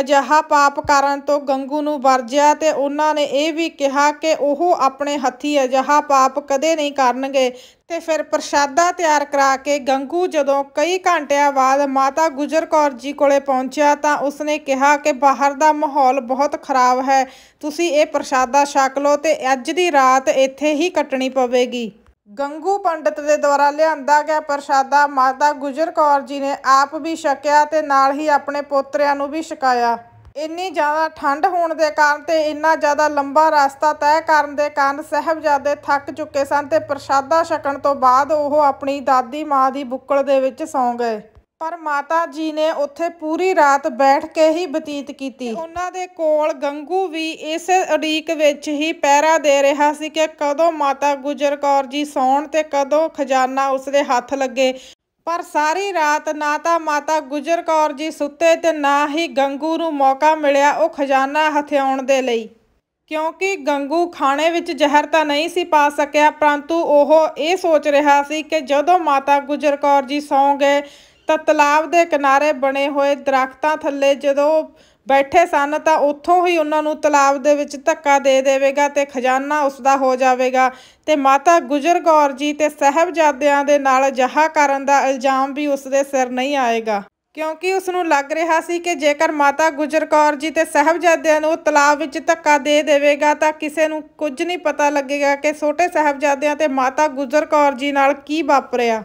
ਅਜਿਹਾ ਪਾਪ ਕਰਨ ਤੋਂ ਗੰਗੂ ਨੂੰ ਵਰਜਿਆ ਤੇ ਉਹਨਾਂ ਨੇ ਇਹ ਵੀ ਕਿਹਾ ਕਿ ਉਹ ਆਪਣੇ ਹੱਥੀ ਅਜਿਹਾ ਪਾਪ ਕਦੇ ਨਹੀਂ ਕਰਨਗੇ ਤੇ ਫਿਰ ਪ੍ਰਸ਼ਾਦਾ ਤਿਆਰ ਕਰਾ ਕੇ ਗੰਗੂ ਜਦੋਂ ਕਈ ਘੰਟਿਆਂ ਬਾਅਦ ਮਾਤਾ ਗੁਜਰ ਕੌਰ ਜੀ ਕੋਲੇ ਪਹੁੰਚਿਆ ਤਾਂ ਉਸਨੇ ਕਿਹਾ ਕਿ ਬਾਹਰ ਦਾ ਮਾਹੌਲ ਬਹੁਤ ਖਰਾਬ ਹੈ ਤੁਸੀਂ ਇਹ ਪ੍ਰਸ਼ਾਦਾ ਛਕ ਲਓ ਤੇ ਅੱਜ ਦੀ ਰਾਤ ਇੱਥੇ ਹੀ ਕੱਟਣੀ ਪਵੇਗੀ ਗੰਗੂ ਪੰਡਤ ਦੇ ਦੁਆਰਾ ਲਿਆਂਦਾ ਗਿਆ ਪ੍ਰਸ਼ਾਦਾ ਮਾਤਾ ਗੁਜਰ ਕੌਰ ਜੀ ਨੇ ਆਪ ਵੀ ਛਕਿਆ ਤੇ ਨਾਲ ਹੀ ਆਪਣੇ ਪੋਤਰਿਆਂ ਨੂੰ ਵੀ ਛਕਾਇਆ ਇੰਨੀ ਜ਼ਿਆਦਾ ਠੰਡ ਹੋਣ ਦੇ ਕਾਰਨ ਤੇ ਇੰਨਾ ਜ਼ਿਆਦਾ ਲੰਬਾ ਰਸਤਾ ਤੈਅ ਕਰਨ ਦੇ ਕਾਰਨ ਸਹਿਬਜ਼ਾਦੇ ਥੱਕ ਚੁੱਕੇ ਸਨ ਤੇ ਪ੍ਰਸ਼ਾਦਾ ਛਕਣ ਤੋਂ ਬਾਅਦ ਉਹ ਆਪਣੀ ਦਾਦੀ ਮਾਂ ਦੀ ਬੁੱਕਲ ਦੇ ਵਿੱਚ ਸੌਂ ਗਏ ਪਰ ਮਾਤਾ ਜੀ ਨੇ ਉੱਥੇ ਪੂਰੀ ਰਾਤ ਬੈਠ ਕੇ ਹੀ ਬਤੀਤ ਕੀਤੀ ਉਹਨਾਂ ਦੇ ਕੋਲ ਗੰਗੂ ਵੀ ਇਸ ਅੜੀਕ ਵਿੱਚ ਹੀ ਪਹਿਰਾ ਦੇ ਰਿਹਾ ਸੀ ਕਿ ਕਦੋਂ ਮਾਤਾ ਗੁਜਰ ਕੌਰ ਜੀ ਸੌਣ ਤੇ ਕਦੋਂ ਖਜ਼ਾਨਾ ਉਸਦੇ ਹੱਥ ਲੱਗੇ ਪਰ ਸਾਰੀ ਰਾਤ ਨਾ ਤਾਂ ਮਾਤਾ ਗੁਜਰ ਕੌਰ ਜੀ ਸੁੱਤੇ ਤੇ ਨਾ ਹੀ ਗੰਗੂ ਨੂੰ ਮੌਕਾ ਮਿਲਿਆ ਉਹ ਖਜ਼ਾਨਾ ਹਥਿਆਉਣ ਦੇ ਲਈ ਕਿਉਂਕਿ ਗੰਗੂ ਖਾਣੇ ਵਿੱਚ ਜ਼ਹਿਰ ਤਾਂ ਨਹੀਂ ਸੀ ਪਾ ਸਕਿਆ ਪਰੰਤੂ ਉਹ ਇਹ ਸੋਚ ਰਿਹਾ ਸੀ ਕਿ ਜਦੋਂ ਮਾਤਾ ਗੁਜਰ ਕੌਰ ਜੀ ਸੌਂ ਗਏ ਤਾਂ ਤਲਾਬ ਦੇ ਕਿਨਾਰੇ ਬਣੇ ਹੋਏ ਦਰਖਤਾਂ ਥੱਲੇ ਜਦੋਂ ਬੈਠੇ ਸਨ ਤਾਂ ਉੱਥੋਂ ਹੀ ਉਹਨਾਂ ਨੂੰ ਤਲਾਬ ਦੇ ਵਿੱਚ ਧੱਕਾ ਦੇ ਦੇਵੇਗਾ ਤੇ ਖਜ਼ਾਨਾ ਉਸ ਦਾ ਹੋ ਜਾਵੇਗਾ ਤੇ ਮਾਤਾ ਗੁਜਰ ਗੌਰ ਜੀ ਤੇ ਸਹਿਬਜ਼ਾਦਿਆਂ ਦੇ ਨਾਲ ਜਹਾ ਕਰਨ ਦਾ ਇਲਜ਼ਾਮ ਵੀ ਉਸ ਦੇ ਸਿਰ ਨਹੀਂ ਆਏਗਾ ਕਿਉਂਕਿ ਉਸ ਨੂੰ ਲੱਗ ਰਿਹਾ ਸੀ ਕਿ ਜੇਕਰ ਮਾਤਾ ਗੁਜਰ ਕੌਰ ਜੀ ਤੇ ਸਹਬਜ਼ਾਦਿਆਂ ਨੂੰ ਤਲਾਬ ਵਿੱਚ ਧੱਕਾ ਦੇ ਦੇਵੇਗਾ ਤਾਂ ਕਿਸੇ ਨੂੰ ਕੁਝ ਨਹੀਂ ਪਤਾ ਲੱਗੇਗਾ ਕਿ ਛੋਟੇ ਸਹਬਜ਼ਾਦਿਆਂ ਤੇ ਮਾਤਾ ਗੁਜਰ ਕੌਰ ਜੀ ਨਾਲ ਕੀ ਵਾਪਰਿਆ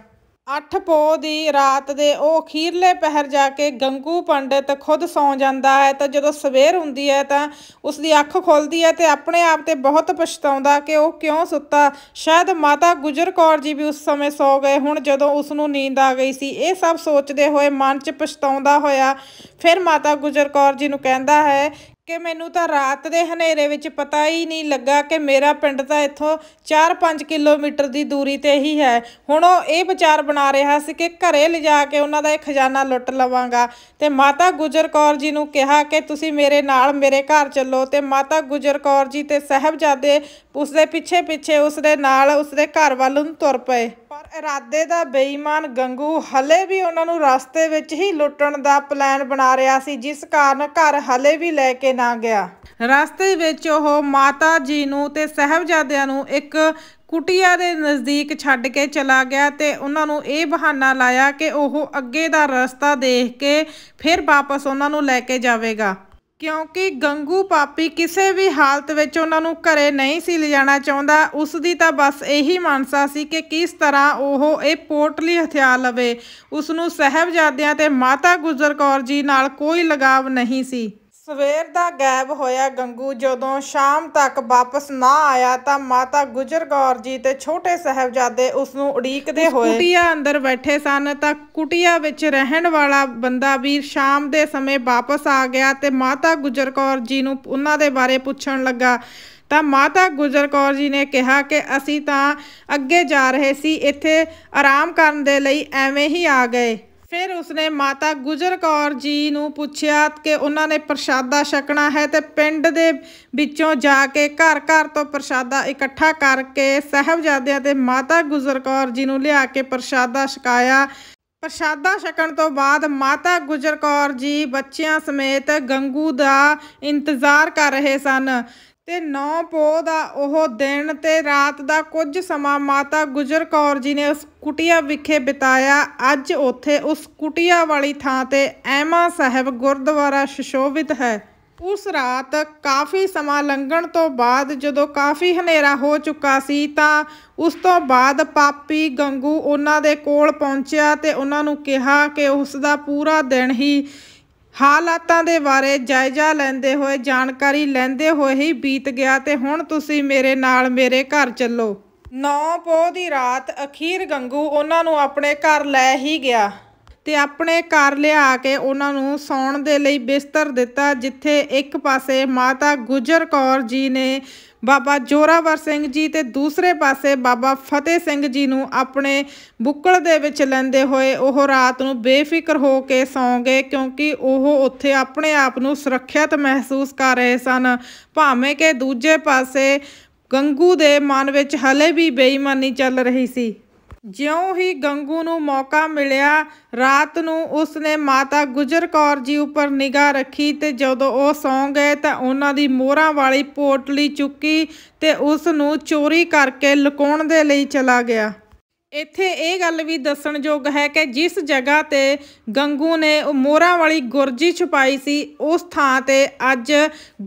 ਅੱਠ ਪੋ ਦੀ ਰਾਤ ਦੇ ਉਹ ਅਖੀਰਲੇ ਪਹਿਰ ਜਾ ਕੇ ਗੰਗੂ ਪੰਡਤ ਖੁਦ ਸੌ ਜਾਂਦਾ ਹੈ ਤਾਂ ਜਦੋਂ ਸਵੇਰ ਹੁੰਦੀ ਹੈ ਤਾਂ ਉਸ ਦੀ ਅੱਖ ਖੁੱਲਦੀ ਹੈ ਤੇ ਆਪਣੇ ਆਪ ਤੇ ਬਹੁਤ ਪਛਤਾਉਂਦਾ ਕਿ ਉਹ ਕਿਉਂ ਸੁੱਤਾ ਸ਼ਾਇਦ ਮਾਤਾ ਗੁਜਰ ਕੌਰ ਜੀ ਵੀ ਉਸ ਸਮੇਂ ਸੌ ਗਏ ਹੁਣ ਜਦੋਂ ਉਸ ਨੂੰ ਨੀਂਦ ਆ ਗਈ ਸੀ ਇਹ ਸਭ ਸੋਚਦੇ ਹੋਏ ਮਨ 'ਚ ਪਛਤਾਉਂਦਾ ਹੋਇਆ ਫਿਰ ਮਾਤਾ ਗੁਜਰ ਕੌਰ ਜੀ ਨੂੰ ਕਹਿੰਦਾ ਹੈ ਕਿ ਮੈਨੂੰ ਤਾਂ ਰਾਤ ਦੇ ਹਨੇਰੇ ਵਿੱਚ ਪਤਾ ਹੀ ਨਹੀਂ ਲੱਗਾ ਕਿ ਮੇਰਾ ਪਿੰਡ ਤਾਂ ਇੱਥੋਂ 4-5 ਕਿਲੋਮੀਟਰ ਦੀ ਦੂਰੀ ਤੇ ਹੀ ਹੈ ਹੁਣ ਉਹ ਇਹ ਵਿਚਾਰ ਬਣਾ ਰਿਹਾ ਸੀ ਕਿ ਘਰੇ ਲਿਜਾ ਕੇ ਉਹਨਾਂ ਦਾ ਇਹ ਖਜ਼ਾਨਾ ਲੁੱਟ ਲਵਾਂਗਾ ਤੇ ਮਾਤਾ ਗੁਜਰ ਕੌਰ ਜੀ ਨੂੰ ਕਿਹਾ ਕਿ ਤੁਸੀਂ ਮੇਰੇ ਨਾਲ ਮੇਰੇ ਘਰ ਚੱਲੋ ਤੇ ਮਾਤਾ ਗੁਜਰ ਕੌਰ ਜੀ ਤੇ ਸਹਿਬਜ਼ਾਦੇ ਉਸਦੇ ਪਿੱਛੇ ਪਿੱਛੇ ਉਸਦੇ ਨਾਲ ਉਸਦੇ ਘਰ ਵੱਲ ਨੂੰ ਤੁਰ ਪਏ ਪਰ ਇਰਾਦੇ ਦਾ ਬੇਈਮਾਨ ਗੰਗੂ ਹਲੇ ਵੀ ਉਹਨਾਂ ਨੂੰ ਰਸਤੇ ਵਿੱਚ ਹੀ ਲੁੱਟਣ ਦਾ ਪਲਾਨ ਬਣਾ ਰਿਹਾ ਸੀ ਜਿਸ ਕਾਰਨ ਘਰ ਹਲੇ ਵੀ ਲੈ ਕੇ ਨਾ ਗਿਆ ਰਸਤੇ ਵਿੱਚ ਉਹ ਮਾਤਾ ਜੀ ਨੂੰ ਤੇ ਸਹਿਬਜ਼ਾਦਿਆਂ ਨੂੰ ਇੱਕ ਕੁਟਿਆ ਦੇ ਨਜ਼ਦੀਕ ਛੱਡ ਕੇ ਚਲਾ ਗਿਆ ਤੇ ਉਹਨਾਂ ਨੂੰ ਇਹ ਬਹਾਨਾ ਲਾਇਆ ਕਿ ਉਹ ਅੱਗੇ ਦਾ ਰਸਤਾ ਦੇਖ ਕੇ ਫਿਰ ਵਾਪਸ ਉਹਨਾਂ ਨੂੰ ਲੈ ਕੇ ਜਾਵੇਗਾ ਕਿਉਂਕਿ ਗੰਗੂ ਪਾਪੀ ਕਿਸੇ ਵੀ ਹਾਲਤ ਵਿੱਚ ਉਹਨਾਂ ਨੂੰ ਘਰੇ ਨਹੀਂ ਸੀ ਲਿਜਾਣਾ ਚਾਹੁੰਦਾ ਉਸ ਦੀ ਤਾਂ ਬਸ ਇਹੀ ਮਨਸਾ ਸੀ ਕਿ ਕਿਸ ਤਰ੍ਹਾਂ ਉਹ ਇਹ ਪੋਟਲੀ ਹਥਿਆਰ ਲਵੇ ਉਸ ਨੂੰ ਸਹਿਬਜ਼ਾਦਿਆਂ ਤੇ ਮਾਤਾ ਗੁਜਰ ਕੌਰ ਜੀ ਨਾਲ ਕੋਈ ਲਗਾਵ ਨਹੀਂ ਸੀ ਸਵੇਰ ਦਾ ਗਾਇਬ ਹੋਇਆ ਗੰਗੂ ਜਦੋਂ ਸ਼ਾਮ ਤੱਕ ਵਾਪਸ ਨਾ ਆਇਆ ਤਾਂ ਮਾਤਾ ਗੁਜਰ ਜੀ ਤੇ ਛੋਟੇ ਸਹਿਬਜ਼ਾਦੇ ਉਸ ਨੂੰ ਉਡੀਕਦੇ ਹੋਏ ਕੁਟਿਆ ਅੰਦਰ ਬੈਠੇ ਸਨ ਤਾਂ ਕੁਟਿਆ ਵਿੱਚ ਰਹਿਣ ਵਾਲਾ ਬੰਦਾ ਵੀ ਸ਼ਾਮ ਦੇ ਸਮੇਂ ਵਾਪਸ ਆ ਗਿਆ ਤੇ ਮਾਤਾ ਗੁਜਰ ਕੌਰ ਜੀ ਨੂੰ ਉਹਨਾਂ ਦੇ ਬਾਰੇ ਪੁੱਛਣ ਲੱਗਾ ਤਾਂ ਮਾਤਾ ਗੁਜਰ ਕੌਰ ਜੀ ਨੇ ਕਿਹਾ ਕਿ ਅਸੀਂ ਤਾਂ ਅੱਗੇ ਜਾ ਰਹੇ ਸੀ ਇੱਥੇ ਆਰਾਮ ਕਰਨ ਦੇ ਲਈ ਐਵੇਂ ਹੀ ਆ ਗਏ ਫਿਰ ਉਸਨੇ ਮਾਤਾ ਗੁਜਰ ਕੌਰ ਜੀ ਨੂੰ ਪੁੱਛਿਆ ਕਿ ਉਹਨਾਂ ਨੇ ਪ੍ਰਸ਼ਾਦਾ ਛਕਣਾ ਹੈ ਤੇ ਪਿੰਡ ਦੇ ਵਿੱਚੋਂ ਜਾ ਕੇ ਘਰ ਘਰ ਤੋਂ ਪ੍ਰਸ਼ਾਦਾ ਇਕੱਠਾ ਕਰਕੇ ਸਹਬਜ਼ਾਦਿਆਂ ਤੇ ਮਾਤਾ ਗੁਜਰ ਕੌਰ ਜੀ ਨੂੰ ਲਿਆ ਕੇ ਪ੍ਰਸ਼ਾਦਾ ਛਕਾਇਆ ਪ੍ਰਸ਼ਾਦਾ ਛਕਣ ਤੋਂ ਬਾਅਦ ਮਾਤਾ ਗੁਜਰ ਕੌਰ ਜੀ ਬੱਚਿਆਂ ਸਮੇਤ ਗੰਗੂ ਦਾ ਇੰਤਜ਼ਾਰ ਕਰ ਰਹੇ ਸਨ ਤੇ ਨੌ ਪੋ ਦਾ ਉਹ ਦਿਨ ਤੇ ਰਾਤ ਦਾ ਕੁਝ ਸਮਾਂ ਮਾਤਾ ਗੁਜਰ ਕੌਰ ਜੀ ਨੇ ਉਸ ਕੁਟਿਆ ਵਿਖੇ ਬਿਤਾਇਆ ਅੱਜ ਉੱਥੇ ਉਸ ਕੁਟਿਆ ਵਾਲੀ ਥਾਂ ਤੇ ਐਮਾ ਸਾਹਿਬ ਗੁਰਦੁਆਰਾ ਸ਼ਿਸ਼ੋਭਿਤ ਹੈ ਉਸ ਰਾਤ ਕਾਫੀ ਸਮਾਂ ਲੰਘਣ ਤੋਂ ਬਾਅਦ ਜਦੋਂ ਕਾਫੀ ਹਨੇਰਾ ਹੋ ਚੁੱਕਾ ਸੀ ਤਾਂ ਉਸ ਤੋਂ ਬਾਅਦ ਪਾਪੀ ਗੰਗੂ ਉਹਨਾਂ ਦੇ ਕੋਲ ਪਹੁੰਚਿਆ ਤੇ ਉਹਨਾਂ ਨੂੰ ਕਿਹਾ ਕਿ ਉਸ ਦਾ ਪੂਰਾ ਦਿਨ ਹੀ ਹਾਲਾਤਾਂ ਦੇ ਬਾਰੇ ਜਾਇਜ਼ਾ ਲੈਂਦੇ ਹੋਏ ਜਾਣਕਾਰੀ ਲੈਂਦੇ ਹੋਏ ਹੀ ਬੀਤ ਗਿਆ ਤੇ ਹੁਣ ਤੁਸੀਂ ਮੇਰੇ ਨਾਲ ਮੇਰੇ ਘਰ ਚੱਲੋ ਨੌ ਪੋਹ ਦੀ ਰਾਤ ਅਖੀਰ ਗੰਗੂ ਉਹਨਾਂ ਨੂੰ ਆਪਣੇ ਘਰ ਲੈ ਹੀ ਗਿਆ ਤੇ ਆਪਣੇ ਘਰ ਲਿਆ ਕੇ ਉਹਨਾਂ ਨੂੰ ਸੌਣ ਦੇ ਲਈ ਬਿਸਤਰ ਦਿੱਤਾ ਜਿੱਥੇ ਇੱਕ ਪਾਸੇ ਮਾਤਾ ਗੁਜਰ ਕੌਰ ਜੀ ਨੇ ਬਾਬਾ ਜੋਰਾਵਰ ਸਿੰਘ ਜੀ ਤੇ ਦੂਸਰੇ ਪਾਸੇ ਬਾਬਾ ਫਤਿਹ ਸਿੰਘ ਜੀ ਨੂੰ ਆਪਣੇ ਬੁੱਕਲ ਦੇ ਵਿੱਚ ਲੈਂਦੇ ਹੋਏ ਉਹ ਰਾਤ ਨੂੰ ਬੇਫਿਕਰ ਹੋ ਕੇ ਸੌਂ ਗਏ ਕਿਉਂਕਿ ਉਹ ਉੱਥੇ ਆਪਣੇ ਆਪ ਨੂੰ ਸੁਰੱਖਿਅਤ ਮਹਿਸੂਸ ਕਰ ਰਹੇ ਸਨ ਭਾਵੇਂ ਕਿ ਦੂਜੇ ਪਾਸੇ ਗੰਗੂ ਦੇ ਮਨ ਵਿੱਚ ਹਲੇ ਵੀ ਬੇਈਮਾਨੀ ਚੱਲ ਰਹੀ ਸੀ ਜਿਉਂ ਹੀ ਗੰਗੂ ਨੂੰ ਮੌਕਾ ਮਿਲਿਆ ਰਾਤ ਨੂੰ ਉਸਨੇ ਮਾਤਾ ਗੁਜਰ ਕੌਰ ਜੀ ਉੱਪਰ ਨਿਗਾਹ ਰੱਖੀ ਤੇ ਜਦੋਂ ਉਹ ਸੌਂ ਗਏ ਤਾਂ ਉਹਨਾਂ ਦੀ ਮੋਹਰਾਂ ਵਾਲੀ ਪੋਟਲੀ ਚੁੱਕੀ ਤੇ ਉਸ ਨੂੰ ਚੋਰੀ ਕਰਕੇ ਲੁਕਾਉਣ ਦੇ ਲਈ ਚਲਾ ਗਿਆ ਇੱਥੇ ਇਹ ਗੱਲ ਵੀ ਦੱਸਣਯੋਗ ਹੈ ਕਿ ਜਿਸ ਜਗ੍ਹਾ ਤੇ ਗੰਗੂ ਨੇ ਉਹ ਮੋਹਰਾਂ ਵਾਲੀ ਗੁਰਜੀ ਛੁਪਾਈ ਸੀ ਉਸ ਥਾਂ ਤੇ ਅੱਜ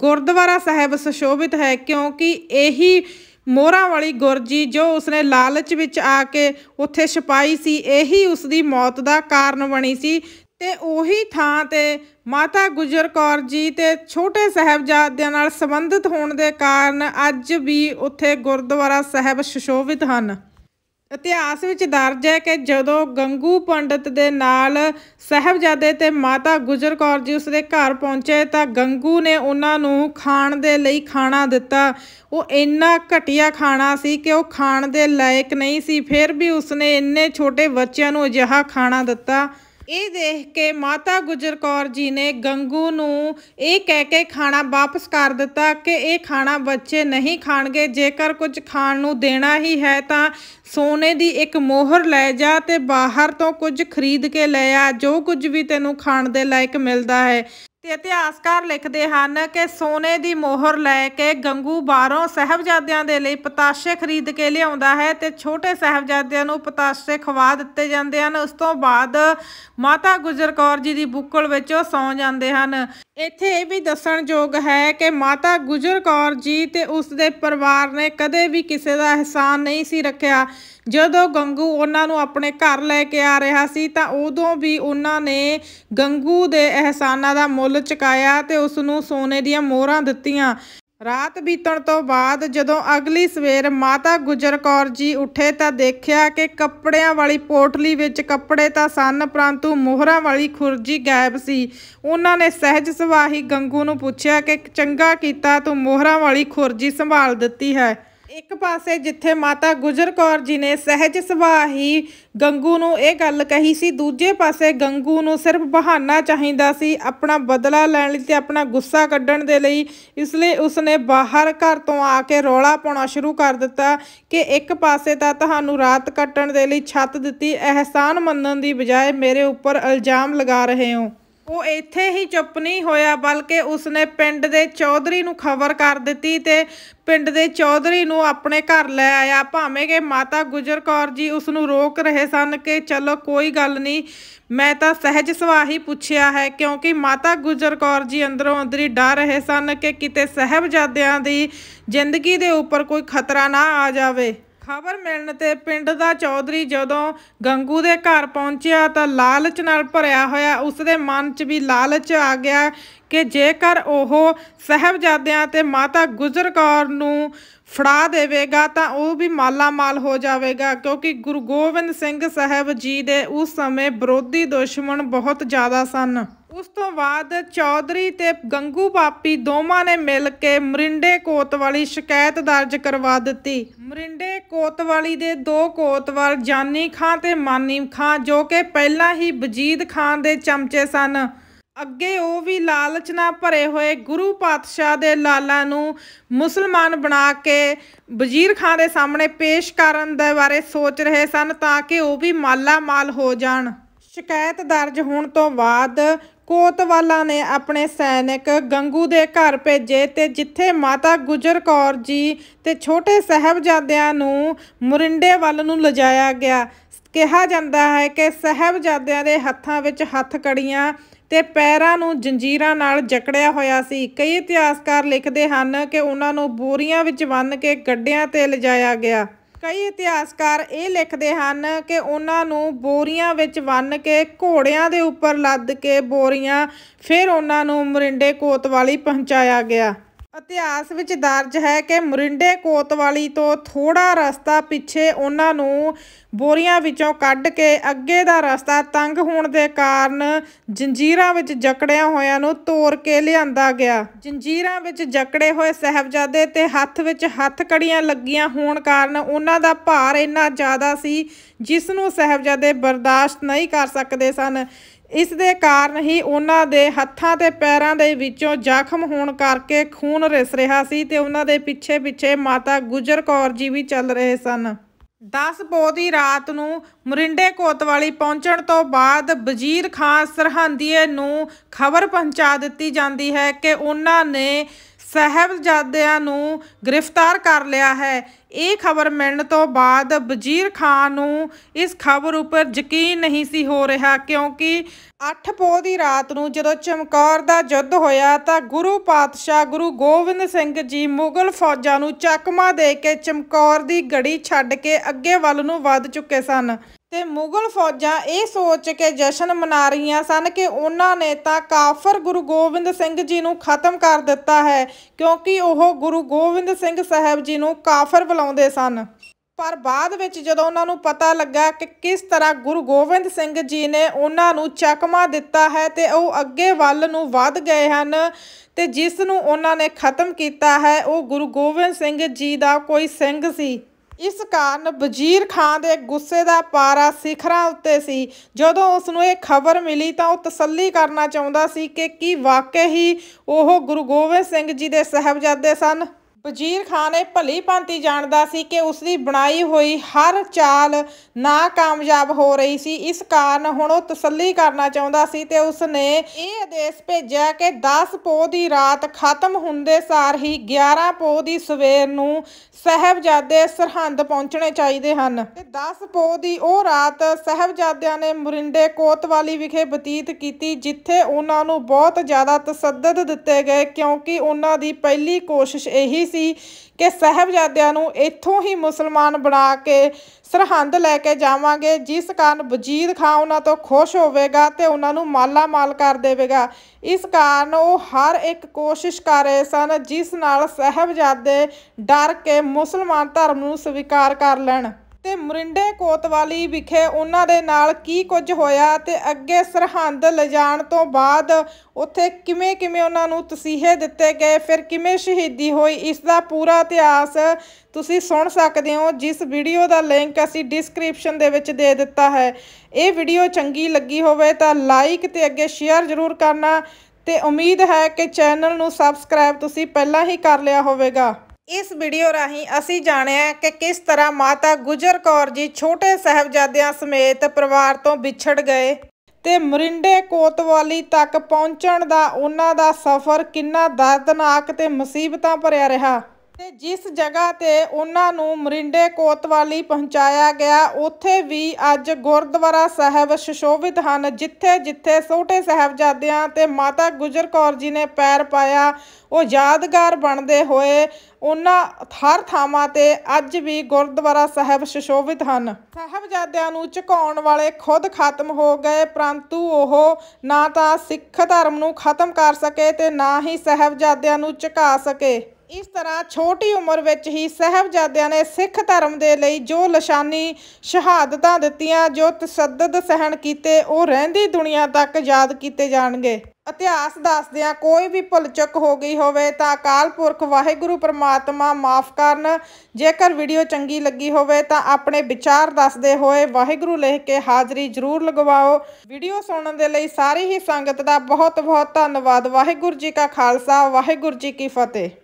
ਗੁਰਦੁਆਰਾ ਸਾਹਿਬ ਸੁਸ਼ੋਭਿਤ ਹੈ ਕਿਉਂਕਿ ਇਹੀ ਮੋਹਰਾਂ ਵਾਲੀ ਗੁਰਜੀ ਜੋ ਉਸਨੇ ਲਾਲਚ ਵਿੱਚ ਆ ਕੇ ਉੱਥੇ ਛਪਾਈ ਸੀ ਇਹੀ ਉਸਦੀ ਮੌਤ ਦਾ ਕਾਰਨ ਬਣੀ ਸੀ ਤੇ ਉਹੀ ਥਾਂ ਤੇ ਮਾਤਾ ਗੁਜਰ ਕੌਰ ਜੀ ਤੇ ਛੋਟੇ ਸਹਿਬਜ਼ਾਦਿਆਂ ਨਾਲ ਸੰਬੰਧਿਤ ਹੋਣ ਦੇ ਕਾਰਨ ਅੱਜ ਵੀ ਉੱਥੇ ਗੁਰਦੁਆਰਾ ਸਾਹਿਬ ਸ਼ਸ਼ੋਭਿਤ ਹਨ ਇਤਿਹਾਸ ਵਿੱਚ ਦਰਜ ਹੈ ਕਿ ਜਦੋਂ ਗੰਗੂ ਪੰਡਤ ਦੇ ਨਾਲ ਸਹਿਬਜ਼ਾਦੇ ਤੇ ਮਾਤਾ ਗੁਜਰ ਕੌਰ ਜੀ ਉਸਦੇ ਘਰ ਪਹੁੰਚੇ ਤਾਂ ਗੰਗੂ ਨੇ ਉਹਨਾਂ ਨੂੰ ਖਾਣ ਦੇ ਲਈ ਖਾਣਾ ਦਿੱਤਾ ਉਹ ਇੰਨਾ ਘਟਿਆ ਖਾਣਾ ਸੀ ਕਿ ਉਹ ਖਾਣ ਦੇ ਲਾਇਕ ਨਹੀਂ ਸੀ ਫਿਰ ਵੀ ਉਸਨੇ ਇੰਨੇ ਛੋਟੇ ਬੱਚਿਆਂ ਨੂੰ ਅਜਿਹਾ ਖਾਣਾ ਦਿੱਤਾ ਇਹ ਦੇਖ ਕੇ ਮਾਤਾ ਗੁਜਰ ਕੌਰ ਜੀ ਨੇ ਗੰਗੂ ਨੂੰ ਇਹ ਕਹਿ ਕੇ ਖਾਣਾ ਵਾਪਸ ਕਰ ਦਿੱਤਾ ਕਿ ਇਹ ਖਾਣਾ ਬੱਚੇ ਨਹੀਂ ਖਾਣਗੇ ਜੇਕਰ ਕੁਝ ਖਾਣ ਨੂੰ ਦੇਣਾ ਹੀ ਹੈ ਤਾਂ ਸੋਨੇ ਦੀ ਇੱਕ ਮੋਹਰ ਲੈ ਜਾ ਤੇ ਬਾਹਰ ਤੋਂ ਕੁਝ ਖਰੀਦ ਕੇ ਲੈ ਆ ਜੋ ਕੁਝ ਵੀ ਤੈਨੂੰ ਖਾਣ ਦੇ ਲਾਇਕ ਮਿਲਦਾ ਹੈ ਤੇ ਇਤਿਹਾਸਕਾਰ ਲਿਖਦੇ ਹਨ ਕਿ ਸੋਨੇ ਦੀ ਮੋਹਰ ਲੈ ਕੇ ਗੰਗੂ ਬਾਹਰੋਂ ਸਹਬਜ਼ਾਦਿਆਂ ਦੇ ਲਈ ਪਤਾਸ਼ੇ ਖਰੀਦ ਕੇ ਲਿਆਉਂਦਾ ਹੈ ਤੇ ਛੋਟੇ ਸਹਬਜ਼ਾਦਿਆਂ ਨੂੰ ਪਤਾਸ਼ੇ ਖਵਾ ਦਿੱਤੇ ਜਾਂਦੇ ਹਨ ਉਸ ਤੋਂ ਬਾਅਦ ਮਾਤਾ ਗੁਜਰ ਕੌਰ ਜੀ ਦੀ ਬੁੱਕਲ ਵਿੱਚ ਉਹ ਸੌ ਜਾਂਦੇ ਹਨ ਇੱਥੇ ਇਹ ਵੀ ਦੱਸਣਯੋਗ ਹੈ ਕਿ ਮਾਤਾ ਗੁਜਰ ਕੌਰ ਜੀ ਤੇ ਉਸ ਦੇ ਪਰਿਵਾਰ ਨੇ ਕਦੇ ਵੀ ਕਿਸੇ ਦਾ ਅਹਿਸਾਨ ਨਹੀਂ ਸੀ ਰੱਖਿਆ ਜਦੋਂ ਗੰਗੂ ਉਹਨਾਂ ਨੂੰ ਆਪਣੇ ਘਰ ਲੈ ਕੇ ਆ ਰਿਹਾ ਸੀ ਤਾਂ ਉਦੋਂ ਵੀ ਉਹਨਾਂ ਨੇ ਗੰਗੂ ਦੇ ਅਹਿਸਾਨਾਂ ਦਾ ਮੁੱਲ ਚੁਕਾਇਆ ਤੇ ਉਸ ਨੂੰ ਸੋਨੇ ਦੀਆਂ ਮੋਹਰਾਂ ਦਿੱਤੀਆਂ ਰਾਤ ਬੀਤਣ ਤੋਂ ਬਾਅਦ ਜਦੋਂ ਅਗਲੀ ਸਵੇਰ ਮਾਤਾ ਗੁਜਰ ਕੌਰ ਜੀ ਉੱਠੇ ਤਾਂ ਦੇਖਿਆ ਕਿ ਕੱਪੜਿਆਂ ਵਾਲੀ ਪੋਟਲੀ ਵਿੱਚ ਕੱਪੜੇ ਤਾਂ ਸਨ ਪਰੰਤੂ ਮੋਹਰਾਂ ਵਾਲੀ ਖੁਰਜੀ ਗਾਇਬ ਸੀ ਉਹਨਾਂ ਨੇ ਸਹਿਜ ਸੁਭਾਹੀ ਗੰਗੂ ਨੂੰ ਪੁੱਛਿਆ ਕਿ ਚੰਗਾ ਕੀਤਾ ਤੂੰ ਮੋਹਰਾਂ ਵਾਲੀ ਖੁਰਜੀ ਸੰਭਾਲ ਦਿੱਤੀ ਹੈ ਇੱਕ ਪਾਸੇ ਜਿੱਥੇ ਮਾਤਾ ਗੁਜਰ ਕੌਰ ਜੀ ਨੇ ਸਹਿਜ ਸੁਭਾਅ ਹੀ ਗੰਗੂ ਨੂੰ ਇਹ ਗੱਲ ਕਹੀ ਸੀ ਦੂਜੇ ਪਾਸੇ ਗੰਗੂ ਨੂੰ ਸਿਰਫ ਬਹਾਨਾ ਚਾਹੀਦਾ ਸੀ ਆਪਣਾ ਬਦਲਾ ਲੈਣ ਲਈ ਤੇ ਆਪਣਾ ਗੁੱਸਾ ਕੱਢਣ ਦੇ ਲਈ ਇਸ ਲਈ ਉਸਨੇ ਬਾਹਰ ਘਰ ਤੋਂ ਆ ਕੇ ਰੌਲਾ ਪਾਉਣਾ ਸ਼ੁਰੂ ਕਰ ਦਿੱਤਾ ਕਿ ਇੱਕ ਪਾਸੇ ਤਾਂ ਤੁਹਾਨੂੰ ਰਾਤ ਕੱਟਣ ਦੇ ਲਈ ਛੱਤ ਦਿੱਤੀ ਅਹਿਸਾਨ ਮੰਨਣ ਦੀ ਬਜਾਏ ਮੇਰੇ ਉੱਪਰ ਇਲਜ਼ਾਮ ਲਗਾ ਰਹੇ ਹੋ ਉਹ ਇੱਥੇ ਹੀ ਚੁੱਪ ਨਹੀਂ ਹੋਇਆ ਬਲਕਿ ਉਸਨੇ ਪਿੰਡ ਦੇ ਚੌਧਰੀ ਨੂੰ ਖਬਰ ਕਰ ਦਿੱਤੀ ਤੇ ਪਿੰਡ ਦੇ ਚੌਧਰੀ ਨੂੰ ਆਪਣੇ ਘਰ ਲੈ ਆਇਆ ਭਾਵੇਂ ਕਿ ਮਾਤਾ ਗੁਜਰ ਕੌਰ ਜੀ ਉਸ ਨੂੰ ਰੋਕ ਰਹੇ ਸਨ ਕਿ ਚਲੋ ਕੋਈ ਗੱਲ ਨਹੀਂ ਮੈਂ ਤਾਂ ਸਹਿਜ ਹੀ ਪੁੱਛਿਆ ਹੈ ਕਿਉਂਕਿ ਮਾਤਾ ਗੁਜਰ ਕੌਰ ਜੀ ਅੰਦਰੋਂ ਅੰਦਰੀ ਡਰ ਰਹੇ ਸਨ ਕਿ ਕਿਤੇ ਸਹਿਬਜ਼ਾਦਿਆਂ ਦੀ ਜ਼ਿੰਦਗੀ ਦੇ ਉੱਪਰ ਕੋਈ ਖਤਰਾ ਨਾ ਆ ਜਾਵੇ ਖਬਰ ਮਿਲਣ ਤੇ ਪਿੰਡ ਦਾ ਚੌਧਰੀ ਜਦੋਂ ਗੰਗੂ ਦੇ ਘਰ ਪਹੁੰਚਿਆ ਤਾਂ ਲਾਲਚ ਨਾਲ ਭਰਿਆ ਹੋਇਆ ਉਸਦੇ ਮਨ 'ਚ ਵੀ ਲਾਲਚ ਆ ਗਿਆ ਕਿ ਜੇਕਰ ਉਹ ਸਹਿਬਜ਼ਾਦਿਆਂ ਤੇ ਮਾਤਾ ਗੁਜਰ ਕੌਰ ਨੂੰ ਫੜਾ ਦੇਵੇਗਾ ਤਾਂ ਉਹ ਵੀ ਮਾਲਾ ਮਾਲ ਹੋ ਜਾਵੇਗਾ ਕਿਉਂਕਿ ਗੁਰੂ ਗੋਬਿੰਦ ਸਿੰਘ ਸਾਹਿਬ ਜੀ ਦੇ ਉਸ ਸਮੇਂ ਵਿਰੋਧੀ ਦੁਸ਼ਮਣ ਬਹੁਤ ਜ਼ਿਆਦਾ ਸਨ ਉਸ ਤੋਂ ਬਾਅਦ ਚੌਧਰੀ ਤੇ ਗੰਗੂ ਪਾਪੀ ਦੋਵਾਂ ਨੇ ਮਿਲ ਕੇ ਮਰਿੰਡੇ ਕੋਤਵਾਲੀ ਸ਼ਿਕਾਇਤ ਦਰਜ ਕਰਵਾ ਦਿੱਤੀ ਮਰਿੰਡੇ ਕੋਤਵਾਲੀ ਦੇ ਦੋ ਕੋਤਵਾਲ ਜਾਨੀ ਖਾਂ ਤੇ ਮਾਨੀ ਖਾਂ ਜੋ ਕਿ ਪਹਿਲਾਂ ਹੀ ਬਜੀਦ ਖਾਂ ਦੇ ਚਮਚੇ ਸਨ ਅੱਗੇ ਉਹ ਵੀ ਲਾਲਚ ਨਾਲ ਭਰੇ ਹੋਏ ਗੁਰੂ ਪਾਤਸ਼ਾਹ ਦੇ ਲਾਲਾ ਨੂੰ ਮੁਸਲਮਾਨ ਬਣਾ ਕੇ ਵਜ਼ੀਰ ਖਾਨ ਦੇ ਸਾਹਮਣੇ ਪੇਸ਼ ਕਰਨ ਦੇ ਬਾਰੇ ਸੋਚ ਰਹੇ ਸਨ ਤਾਂ ਕਿ ਉਹ ਵੀ ਮਾਲਾ ਮਾਲ ਹੋ ਜਾਣ ਸ਼ਿਕਾਇਤ ਦਰਜ ਹੋਣ ਤੋਂ ਬਾਅਦ ਕੋਤਵਾਲਾ ਨੇ ਆਪਣੇ ਸੈਨਿਕ ਗੰਗੂ ਦੇ ਘਰ ਭੇਜੇ ਤੇ ਜਿੱਥੇ ਮਾਤਾ ਗੁਜਰ ਕੌਰ ਜੀ ਤੇ ਛੋਟੇ ਸਹਿਬਜ਼ਾਦਿਆਂ ਨੂੰ ਮੁਰਿੰਡੇ ਵੱਲ ਨੂੰ ਲਜਾਇਆ ਗਿਆ ਕਿਹਾ ਜਾਂਦਾ ਹੈ ਕਿ ਸਹਿਬਜ਼ਾਦਿਆਂ ਦੇ ਹੱਥਾਂ ਵਿੱਚ ਹੱਥ ਕੜੀਆਂ ਤੇ ਪੈਰਾਂ ਨੂੰ ਜੰਜੀਰਾਂ ਨਾਲ ਜਕੜਿਆ ਹੋਇਆ ਸੀ ਕਈ ਇਤਿਹਾਸਕਾਰ ਲਿਖਦੇ ਹਨ ਕਿ ਉਹਨਾਂ ਨੂੰ ਬੋਰੀਆਂ ਵਿੱਚ ਬੰਨ੍ਹ ਕੇ ਗੱਡਿਆਂ ਤੇ ਲਜਾਇਆ ਗਿਆ ਕਈ ਇਤਿਹਾਸਕਾਰ ਇਹ ਲਿਖਦੇ ਹਨ ਕਿ ਉਹਨਾਂ ਨੂੰ ਬੋਰੀਆਂ ਵਿੱਚ ਬੰਨ ਕੇ ਘੋੜਿਆਂ ਦੇ ਉੱਪਰ ਲੱਦ ਕੇ ਬੋਰੀਆਂ ਫਿਰ ਉਹਨਾਂ ਨੂੰ ਮਰਿੰਡੇ ਕੋਤਵਾਲੀ ਪਹੁੰਚਾਇਆ ਗਿਆ ਇਤਿਹਾਸ ਵਿੱਚ ਦਰਜ ਹੈ ਕਿ ਮੁਰਿੰਡੇ ਕੋਤਵਾਲੀ ਤੋਂ ਥੋੜਾ ਰਸਤਾ ਪਿੱਛੇ ਉਹਨਾਂ ਨੂੰ ਬੋਰੀਆਂ ਵਿੱਚੋਂ ਕੱਢ ਕੇ ਅੱਗੇ ਦਾ ਰਸਤਾ ਤੰਗ ਹੋਣ ਦੇ ਕਾਰਨ ਜੰਜੀਰਾਂ ਵਿੱਚ ਜਕੜਿਆਂ ਹੋਇਆਂ ਨੂੰ ਤੋੜ ਕੇ ਲਿਆਂਦਾ ਗਿਆ ਜੰਜੀਰਾਂ ਵਿੱਚ ਜਕੜੇ ਹੋਏ ਸਹਿਬਜ਼ਾਦੇ ਤੇ ਹੱਥ ਵਿੱਚ ਹੱਥ ਕੜੀਆਂ ਲੱਗੀਆਂ ਹੋਣ ਕਾਰਨ ਉਹਨਾਂ ਦਾ ਭਾਰ ਇੰਨਾ ਜ਼ਿਆਦਾ ਸੀ ਜਿਸ ਨੂੰ ਸਹਿਬਜ਼ਾਦੇ ਬਰਦਾਸ਼ਤ ਨਹੀਂ ਕਰ ਸਕਦੇ ਸਨ ਇਸ ਦੇ ਕਾਰਨ ਹੀ ਉਹਨਾਂ ਦੇ ਹੱਥਾਂ ਤੇ ਪੈਰਾਂ ਦੇ ਵਿੱਚੋਂ ਜ਼ਖਮ ਹੋਣ ਕਰਕੇ ਖੂਨ ਰਿਸ ਰਿਹਾ ਸੀ ਤੇ ਉਹਨਾਂ ਦੇ ਪਿੱਛੇ-ਪਿੱਛੇ ਮਾਤਾ ਗੁਜਰ ਕੌਰ ਜੀ ਵੀ ਚੱਲ ਰਹੇ ਸਨ 10 ਪੋ ਦੀ ਰਾਤ ਨੂੰ ਮੁਰਿੰਡੇ ਕੋਤਵਾਲੀ ਪਹੁੰਚਣ ਤੋਂ ਬਾਅਦ ਵਜ਼ੀਰ ਖਾਨ ਸਰਹੰਦੀਏ ਨੂੰ ਖਬਰ ਪਹੁੰਚਾ ਦਿੱਤੀ ਜਾਂਦੀ ਹੈ ਕਿ ਉਹਨਾਂ ਨੇ ਸਹਿਬਜ਼ਾਦਿਆਂ ਨੂੰ ਗ੍ਰਿਫਤਾਰ ਕਰ ਲਿਆ ਹੈ ਇਹ ਖਬਰ ਮਿਲਣ ਤੋਂ ਬਾਅਦ ਵਜ਼ੀਰ ਖਾਨ ਨੂੰ ਇਸ ਖਬਰ ਉੱਪਰ ਯਕੀਨ ਨਹੀਂ ਸੀ ਹੋ ਰਿਹਾ ਕਿਉਂਕਿ 8 ਪੋ ਦੀ ਰਾਤ ਨੂੰ ਜਦੋਂ ਚਮਕੌਰ ਦਾ ਯੁੱਧ ਹੋਇਆ ਤਾਂ ਗੁਰੂ ਪਾਤਸ਼ਾਹ ਗੁਰੂ ਗੋਬਿੰਦ ਸਿੰਘ ਜੀ ਮੁਗਲ ਫੌਜਾਂ ਨੂੰ ਚੱਕਮਾ ਦੇ ਕੇ ਚਮਕੌਰ ਦੀ ਗੜੀ ਛੱਡ ਕੇ ਅੱਗੇ ਵੱਲ ਨੂੰ ਵੱਧ ਚੁੱਕੇ ਸਨ ਤੇ ਮੁਗਲ ਫੌਜਾਂ ਇਹ ਸੋਚ ਕੇ ਜਸ਼ਨ ਮਨਾ ਰਹੀਆਂ ਸਨ ਕਿ ਉਹਨਾਂ ਨੇ ਤਾਂ ਕਾਫਰ ਗੁਰੂ ਗੋਬਿੰਦ ਸਿੰਘ ਜੀ ਨੂੰ ਖਤਮ ਕਰ ਦਿੱਤਾ ਹੈ ਕਿਉਂਕਿ ਉਹ ਗੁਰੂ ਗੋਬਿੰਦ ਸਿੰਘ ਸਾਹਿਬ ਜੀ ਨੂੰ ਕਾਫਰ ਬੁਲਾਉਂਦੇ ਸਨ ਪਰ ਬਾਅਦ ਵਿੱਚ ਜਦੋਂ ਉਹਨਾਂ ਨੂੰ ਪਤਾ ਲੱਗਾ ਕਿ ਕਿਸ ਤਰ੍ਹਾਂ ਗੁਰੂ ਗੋਬਿੰਦ ਸਿੰਘ ਜੀ ਨੇ ਉਹਨਾਂ ਨੂੰ ਚਕਮਾ ਦਿੱਤਾ ਹੈ ਤੇ ਉਹ ਅੱਗੇ ਵੱਲ ਨੂੰ ਵੱਧ ਗਏ ਹਨ ਤੇ ਜਿਸ ਨੂੰ ਉਹਨਾਂ ਨੇ ਖਤਮ ਕੀਤਾ ਹੈ ਉਹ ਗੁਰੂ ਗੋਬਿੰਦ ਸਿੰਘ ਜੀ ਦਾ ਕੋਈ ਸਿੰਘ ਸੀ ਇਸ ਕਾਰਨ ਵਜ਼ੀਰ ਖਾਨ ਦੇ ਗੁੱਸੇ ਦਾ ਪਾਰਾ ਸਿਖਰਾਂ ਉੱਤੇ ਸੀ ਜਦੋਂ ਉਸ ਨੂੰ ਇਹ ਖਬਰ ਮਿਲੀ ਤਾਂ ਉਹ ਤਸੱਲੀ ਕਰਨਾ ਚਾਹੁੰਦਾ ਸੀ ਕਿ ਕੀ ਵਾਕਈ ਹੀ ਉਹ ਗੁਰੂ ਗੋਬਿੰਦ ਸਿੰਘ ਜੀ ਦੇ ਸਹਬਜ਼ਾਦੇ ਸਨ ਵਜ਼ੀਰ ਖਾਨ ਇਹ ਭਲੀ ਭਾਂਤੀ ਜਾਣਦਾ ਸੀ ਕਿ ਉਸ ਦੀ ਬਣਾਈ ਹੋਈ ਹਰ ਚਾਲ ਨਾਕਾਮਯਾਬ ਹੋ ਰਹੀ ਸੀ ਇਸ ਕਾਰਨ ਹੁਣ ਉਹ ਤਸੱਲੀ ਕਰਨਾ ਚਾਹੁੰਦਾ ਸੀ ਤੇ ਉਸ ਨੇ ਇਹ ਆਦੇਸ਼ ਭੇਜਿਆ ਕਿ 10 ਪੋ ਦੀ ਰਾਤ ਖਤਮ ਹੁੰਦੇ ਸਾਰ ਹੀ 11 ਪੋ ਦੀ ਸਵੇਰ ਨੂੰ ਸਹਬਜ਼ਾਦੇ ਸਰਹੰਦ ਪਹੁੰਚਣੇ ਚਾਹੀਦੇ ਹਨ ਤੇ 10 ਪੋ ਦੀ ਉਹ ਰਾਤ ਸਹਬਜ਼ਾਦਿਆਂ ਨੇ ਮੁਰਿੰਡੇ ਕੋਤਵਾਲੀ ਵਿਖੇ ਬਤੀਤ ਕੀਤੀ ਜਿੱਥੇ ਉਹਨਾਂ ਨੂੰ ਬਹੁਤ ਜ਼ਿਆਦਾ ਤਸੱਦਦ ਦਿੱਤੇ ਗਏ ਕਿਉਂਕਿ ਉਹਨਾਂ ਦੀ ਪਹਿਲੀ ਕੋਸ਼ਿਸ਼ ਇਹੀ ਸੀ ਕਿ ਸਹਬਜ਼ਾਦਿਆਂ ਨੂੰ ਇੱਥੋਂ ਹੀ ਮੁਸਲਮਾਨ ਬਣਾ ਕੇ ਸਰਹੰਦ ਲੈ ਕੇ ਜਾਵਾਂਗੇ ਜਿਸ ਕਾਰਨ ਵਜੀਦ ਖਾਨ ਉਹਨਾਂ ਤੋਂ ਖੁਸ਼ ਹੋਵੇਗਾ ਤੇ ਉਹਨਾਂ ਨੂੰ ਮਾਲਾ ਮਾਲ ਕਰ ਦੇਵੇਗਾ ਇਸ ਕਾਰਨ ਉਹ ਹਰ ਇੱਕ ਕੋਸ਼ਿਸ਼ ਕਰ ਰਹੇ ਸਨ ਜਿਸ ਨਾਲ ਸਹਿਬਜ਼ਾਦੇ ਡਰ ਕੇ ਮੁਸਲਮਾਨ ਧਰਮ ਨੂੰ ਸਵੀਕਾਰ ਕਰ ਲੈਣ ਤੇ ਮੁਰਿੰਡੇ ਕੋਤਵਾਲੀ ਵਿਖੇ ਉਹਨਾਂ ਦੇ ਨਾਲ ਕੀ ਕੁਝ ਹੋਇਆ ਤੇ ਅੱਗੇ ਸਰਹੰਦ ਲਿਜਾਣ ਤੋਂ ਬਾਅਦ ਉੱਥੇ ਕਿਵੇਂ ਕਿਵੇਂ ਉਹਨਾਂ ਨੂੰ ਤਸੀਹੇ ਦਿੱਤੇ ਗਏ ਫਿਰ ਕਿਵੇਂ ਸ਼ਹੀਦੀ ਹੋਈ ਇਸ ਦਾ ਪੂਰਾ ਇਤਿਹਾਸ ਤੁਸੀਂ ਸੁਣ ਸਕਦੇ ਹੋ ਜਿਸ ਵੀਡੀਓ ਦਾ ਲਿੰਕ ਅਸੀਂ ਡਿਸਕ੍ਰਿਪਸ਼ਨ ਦੇ ਵਿੱਚ ਦੇ ਦਿੱਤਾ ਹੈ ਇਹ ਵੀਡੀਓ ਚੰਗੀ ਲੱਗੀ ਹੋਵੇ ਤਾਂ ਲਾਈਕ ਤੇ ਅੱਗੇ ਸ਼ੇਅਰ ਜ਼ਰੂਰ ਕਰਨਾ ਤੇ ਉਮੀਦ ਹੈ ਕਿ ਚੈਨਲ ਨੂੰ ਸਬਸਕ੍ਰਾਈਬ ਤੁਸੀਂ ਪਹਿਲਾਂ ਹੀ ਕਰ ਲਿਆ ਹੋਵੇਗਾ ਇਸ ਵੀਡੀਓ ਰਾਹੀਂ ਅਸੀਂ ਜਾਣਿਆ ਕਿ ਕਿਸ ਤਰ੍ਹਾਂ ਮਾਤਾ ਗੁਜਰ ਕੌਰ ਜੀ ਛੋਟੇ ਸਹਿਬਜ਼ਾਦਿਆਂ ਸਮੇਤ ਪਰਿਵਾਰ ਤੋਂ ਵਿਛੜ ਗਏ ਤੇ ਮਰਿੰਡੇ ਕੋਤਵਾਲੀ ਤੱਕ ਪਹੁੰਚਣ ਦਾ ਉਹਨਾਂ ਦਾ ਸਫ਼ਰ ਕਿੰਨਾ ਦਰਦਨਾਕ ਤੇ ਮੁਸੀਬਤਾਂ ਭਰਿਆ ਰਿਹਾ ਤੇ ਜਿਸ ਜਗ੍ਹਾ ਤੇ ਉਹਨਾਂ ਨੂੰ ਮਰਿੰਡੇ ਕੋਤਵਾਲੀ ਪਹੁੰਚਾਇਆ ਗਿਆ ਉੱਥੇ ਵੀ ਅੱਜ ਗੁਰਦੁਆਰਾ ਸਾਹਿਬ ਸ਼ਸ਼ੋਭਿਤ ਹਨ ਜਿੱਥੇ ਜਿੱਥੇ ਛੋਟੇ ਸਹਿਬਜ਼ਾਦਿਆਂ ਤੇ ਮਾਤਾ ਗੁਜਰ ਕੌਰ ਜੀ ਨੇ ਪੈਰ ਪਾਇਆ ਉਹ ਯਾਦਗਾਰ ਬਣਦੇ ਹੋਏ ਉਹਨਾਂ ਹਰ ਥਾਵਾਂ ਤੇ ਅੱਜ ਵੀ ਗੁਰਦੁਆਰਾ ਸਾਹਿਬ ਸ਼ਸ਼ੋਭਿਤ ਹਨ ਸਹਿਬਜ਼ਾਦਿਆਂ ਨੂੰ ਝੁਕਾਉਣ ਵਾਲੇ ਖੁਦ ਖਤਮ ਹੋ ਗਏ ਪਰੰਤੂ ਉਹ ਨਾ ਤਾਂ ਸਿੱਖ ਧਰਮ ਨੂੰ ਖਤਮ ਕਰ ਸਕੇ ਤੇ ਨਾ ਹੀ ਸਹਿਬਜ਼ਾਦਿਆਂ ਨੂੰ ਝੁਕਾ ਸਕੇ ਇਸ ਤਰ੍ਹਾਂ ਛੋਟੀ ਉਮਰ ਵਿੱਚ ਹੀ ਸਹਿਬਜ਼ਾਦਿਆਂ ਨੇ ਸਿੱਖ ਧਰਮ ਦੇ ਲਈ ਜੋ ਲਸ਼ਾਨੀ ਸ਼ਹਾਦਤਾਂ ਦਿੱਤੀਆਂ ਜੋ ਤਸੱਦਦ ਸਹਿਣ ਕੀਤੇ ਉਹ ਰਹਿੰਦੀ ਦੁਨੀਆ ਤੱਕ ਯਾਦ ਕੀਤੇ ਜਾਣਗੇ ਇਤਿਹਾਸ ਦੱਸਦਿਆਂ ਕੋਈ ਵੀ ਭੁਲਚੁੱਕ ਹੋ ਗਈ ਹੋਵੇ ਤਾਂ ਅਕਾਲ ਪੁਰਖ ਵਾਹਿਗੁਰੂ ਪ੍ਰਮਾਤਮਾ ਮਾਫ ਕਰਨ ਜੇਕਰ ਵੀਡੀਓ ਚੰਗੀ ਲੱਗੀ ਹੋਵੇ ਤਾਂ ਆਪਣੇ ਵਿਚਾਰ ਦੱਸਦੇ ਹੋਏ ਵਾਹਿਗੁਰੂ ਲਿਖ ਕੇ ਹਾਜ਼ਰੀ ਜ਼ਰੂਰ ਲਗਵਾਓ ਵੀਡੀਓ ਸੁਣਨ ਦੇ ਲਈ ਸਾਰੀ ਹੀ ਸੰਗਤ ਦਾ ਬਹੁਤ ਬਹੁਤ ਧੰਨਵਾਦ ਵਾਹਿਗੁਰੂ ਜੀ ਕਾ ਖਾਲਸਾ ਵਾਹਿਗੁਰੂ ਜੀ ਕੀ ਫਤਿਹ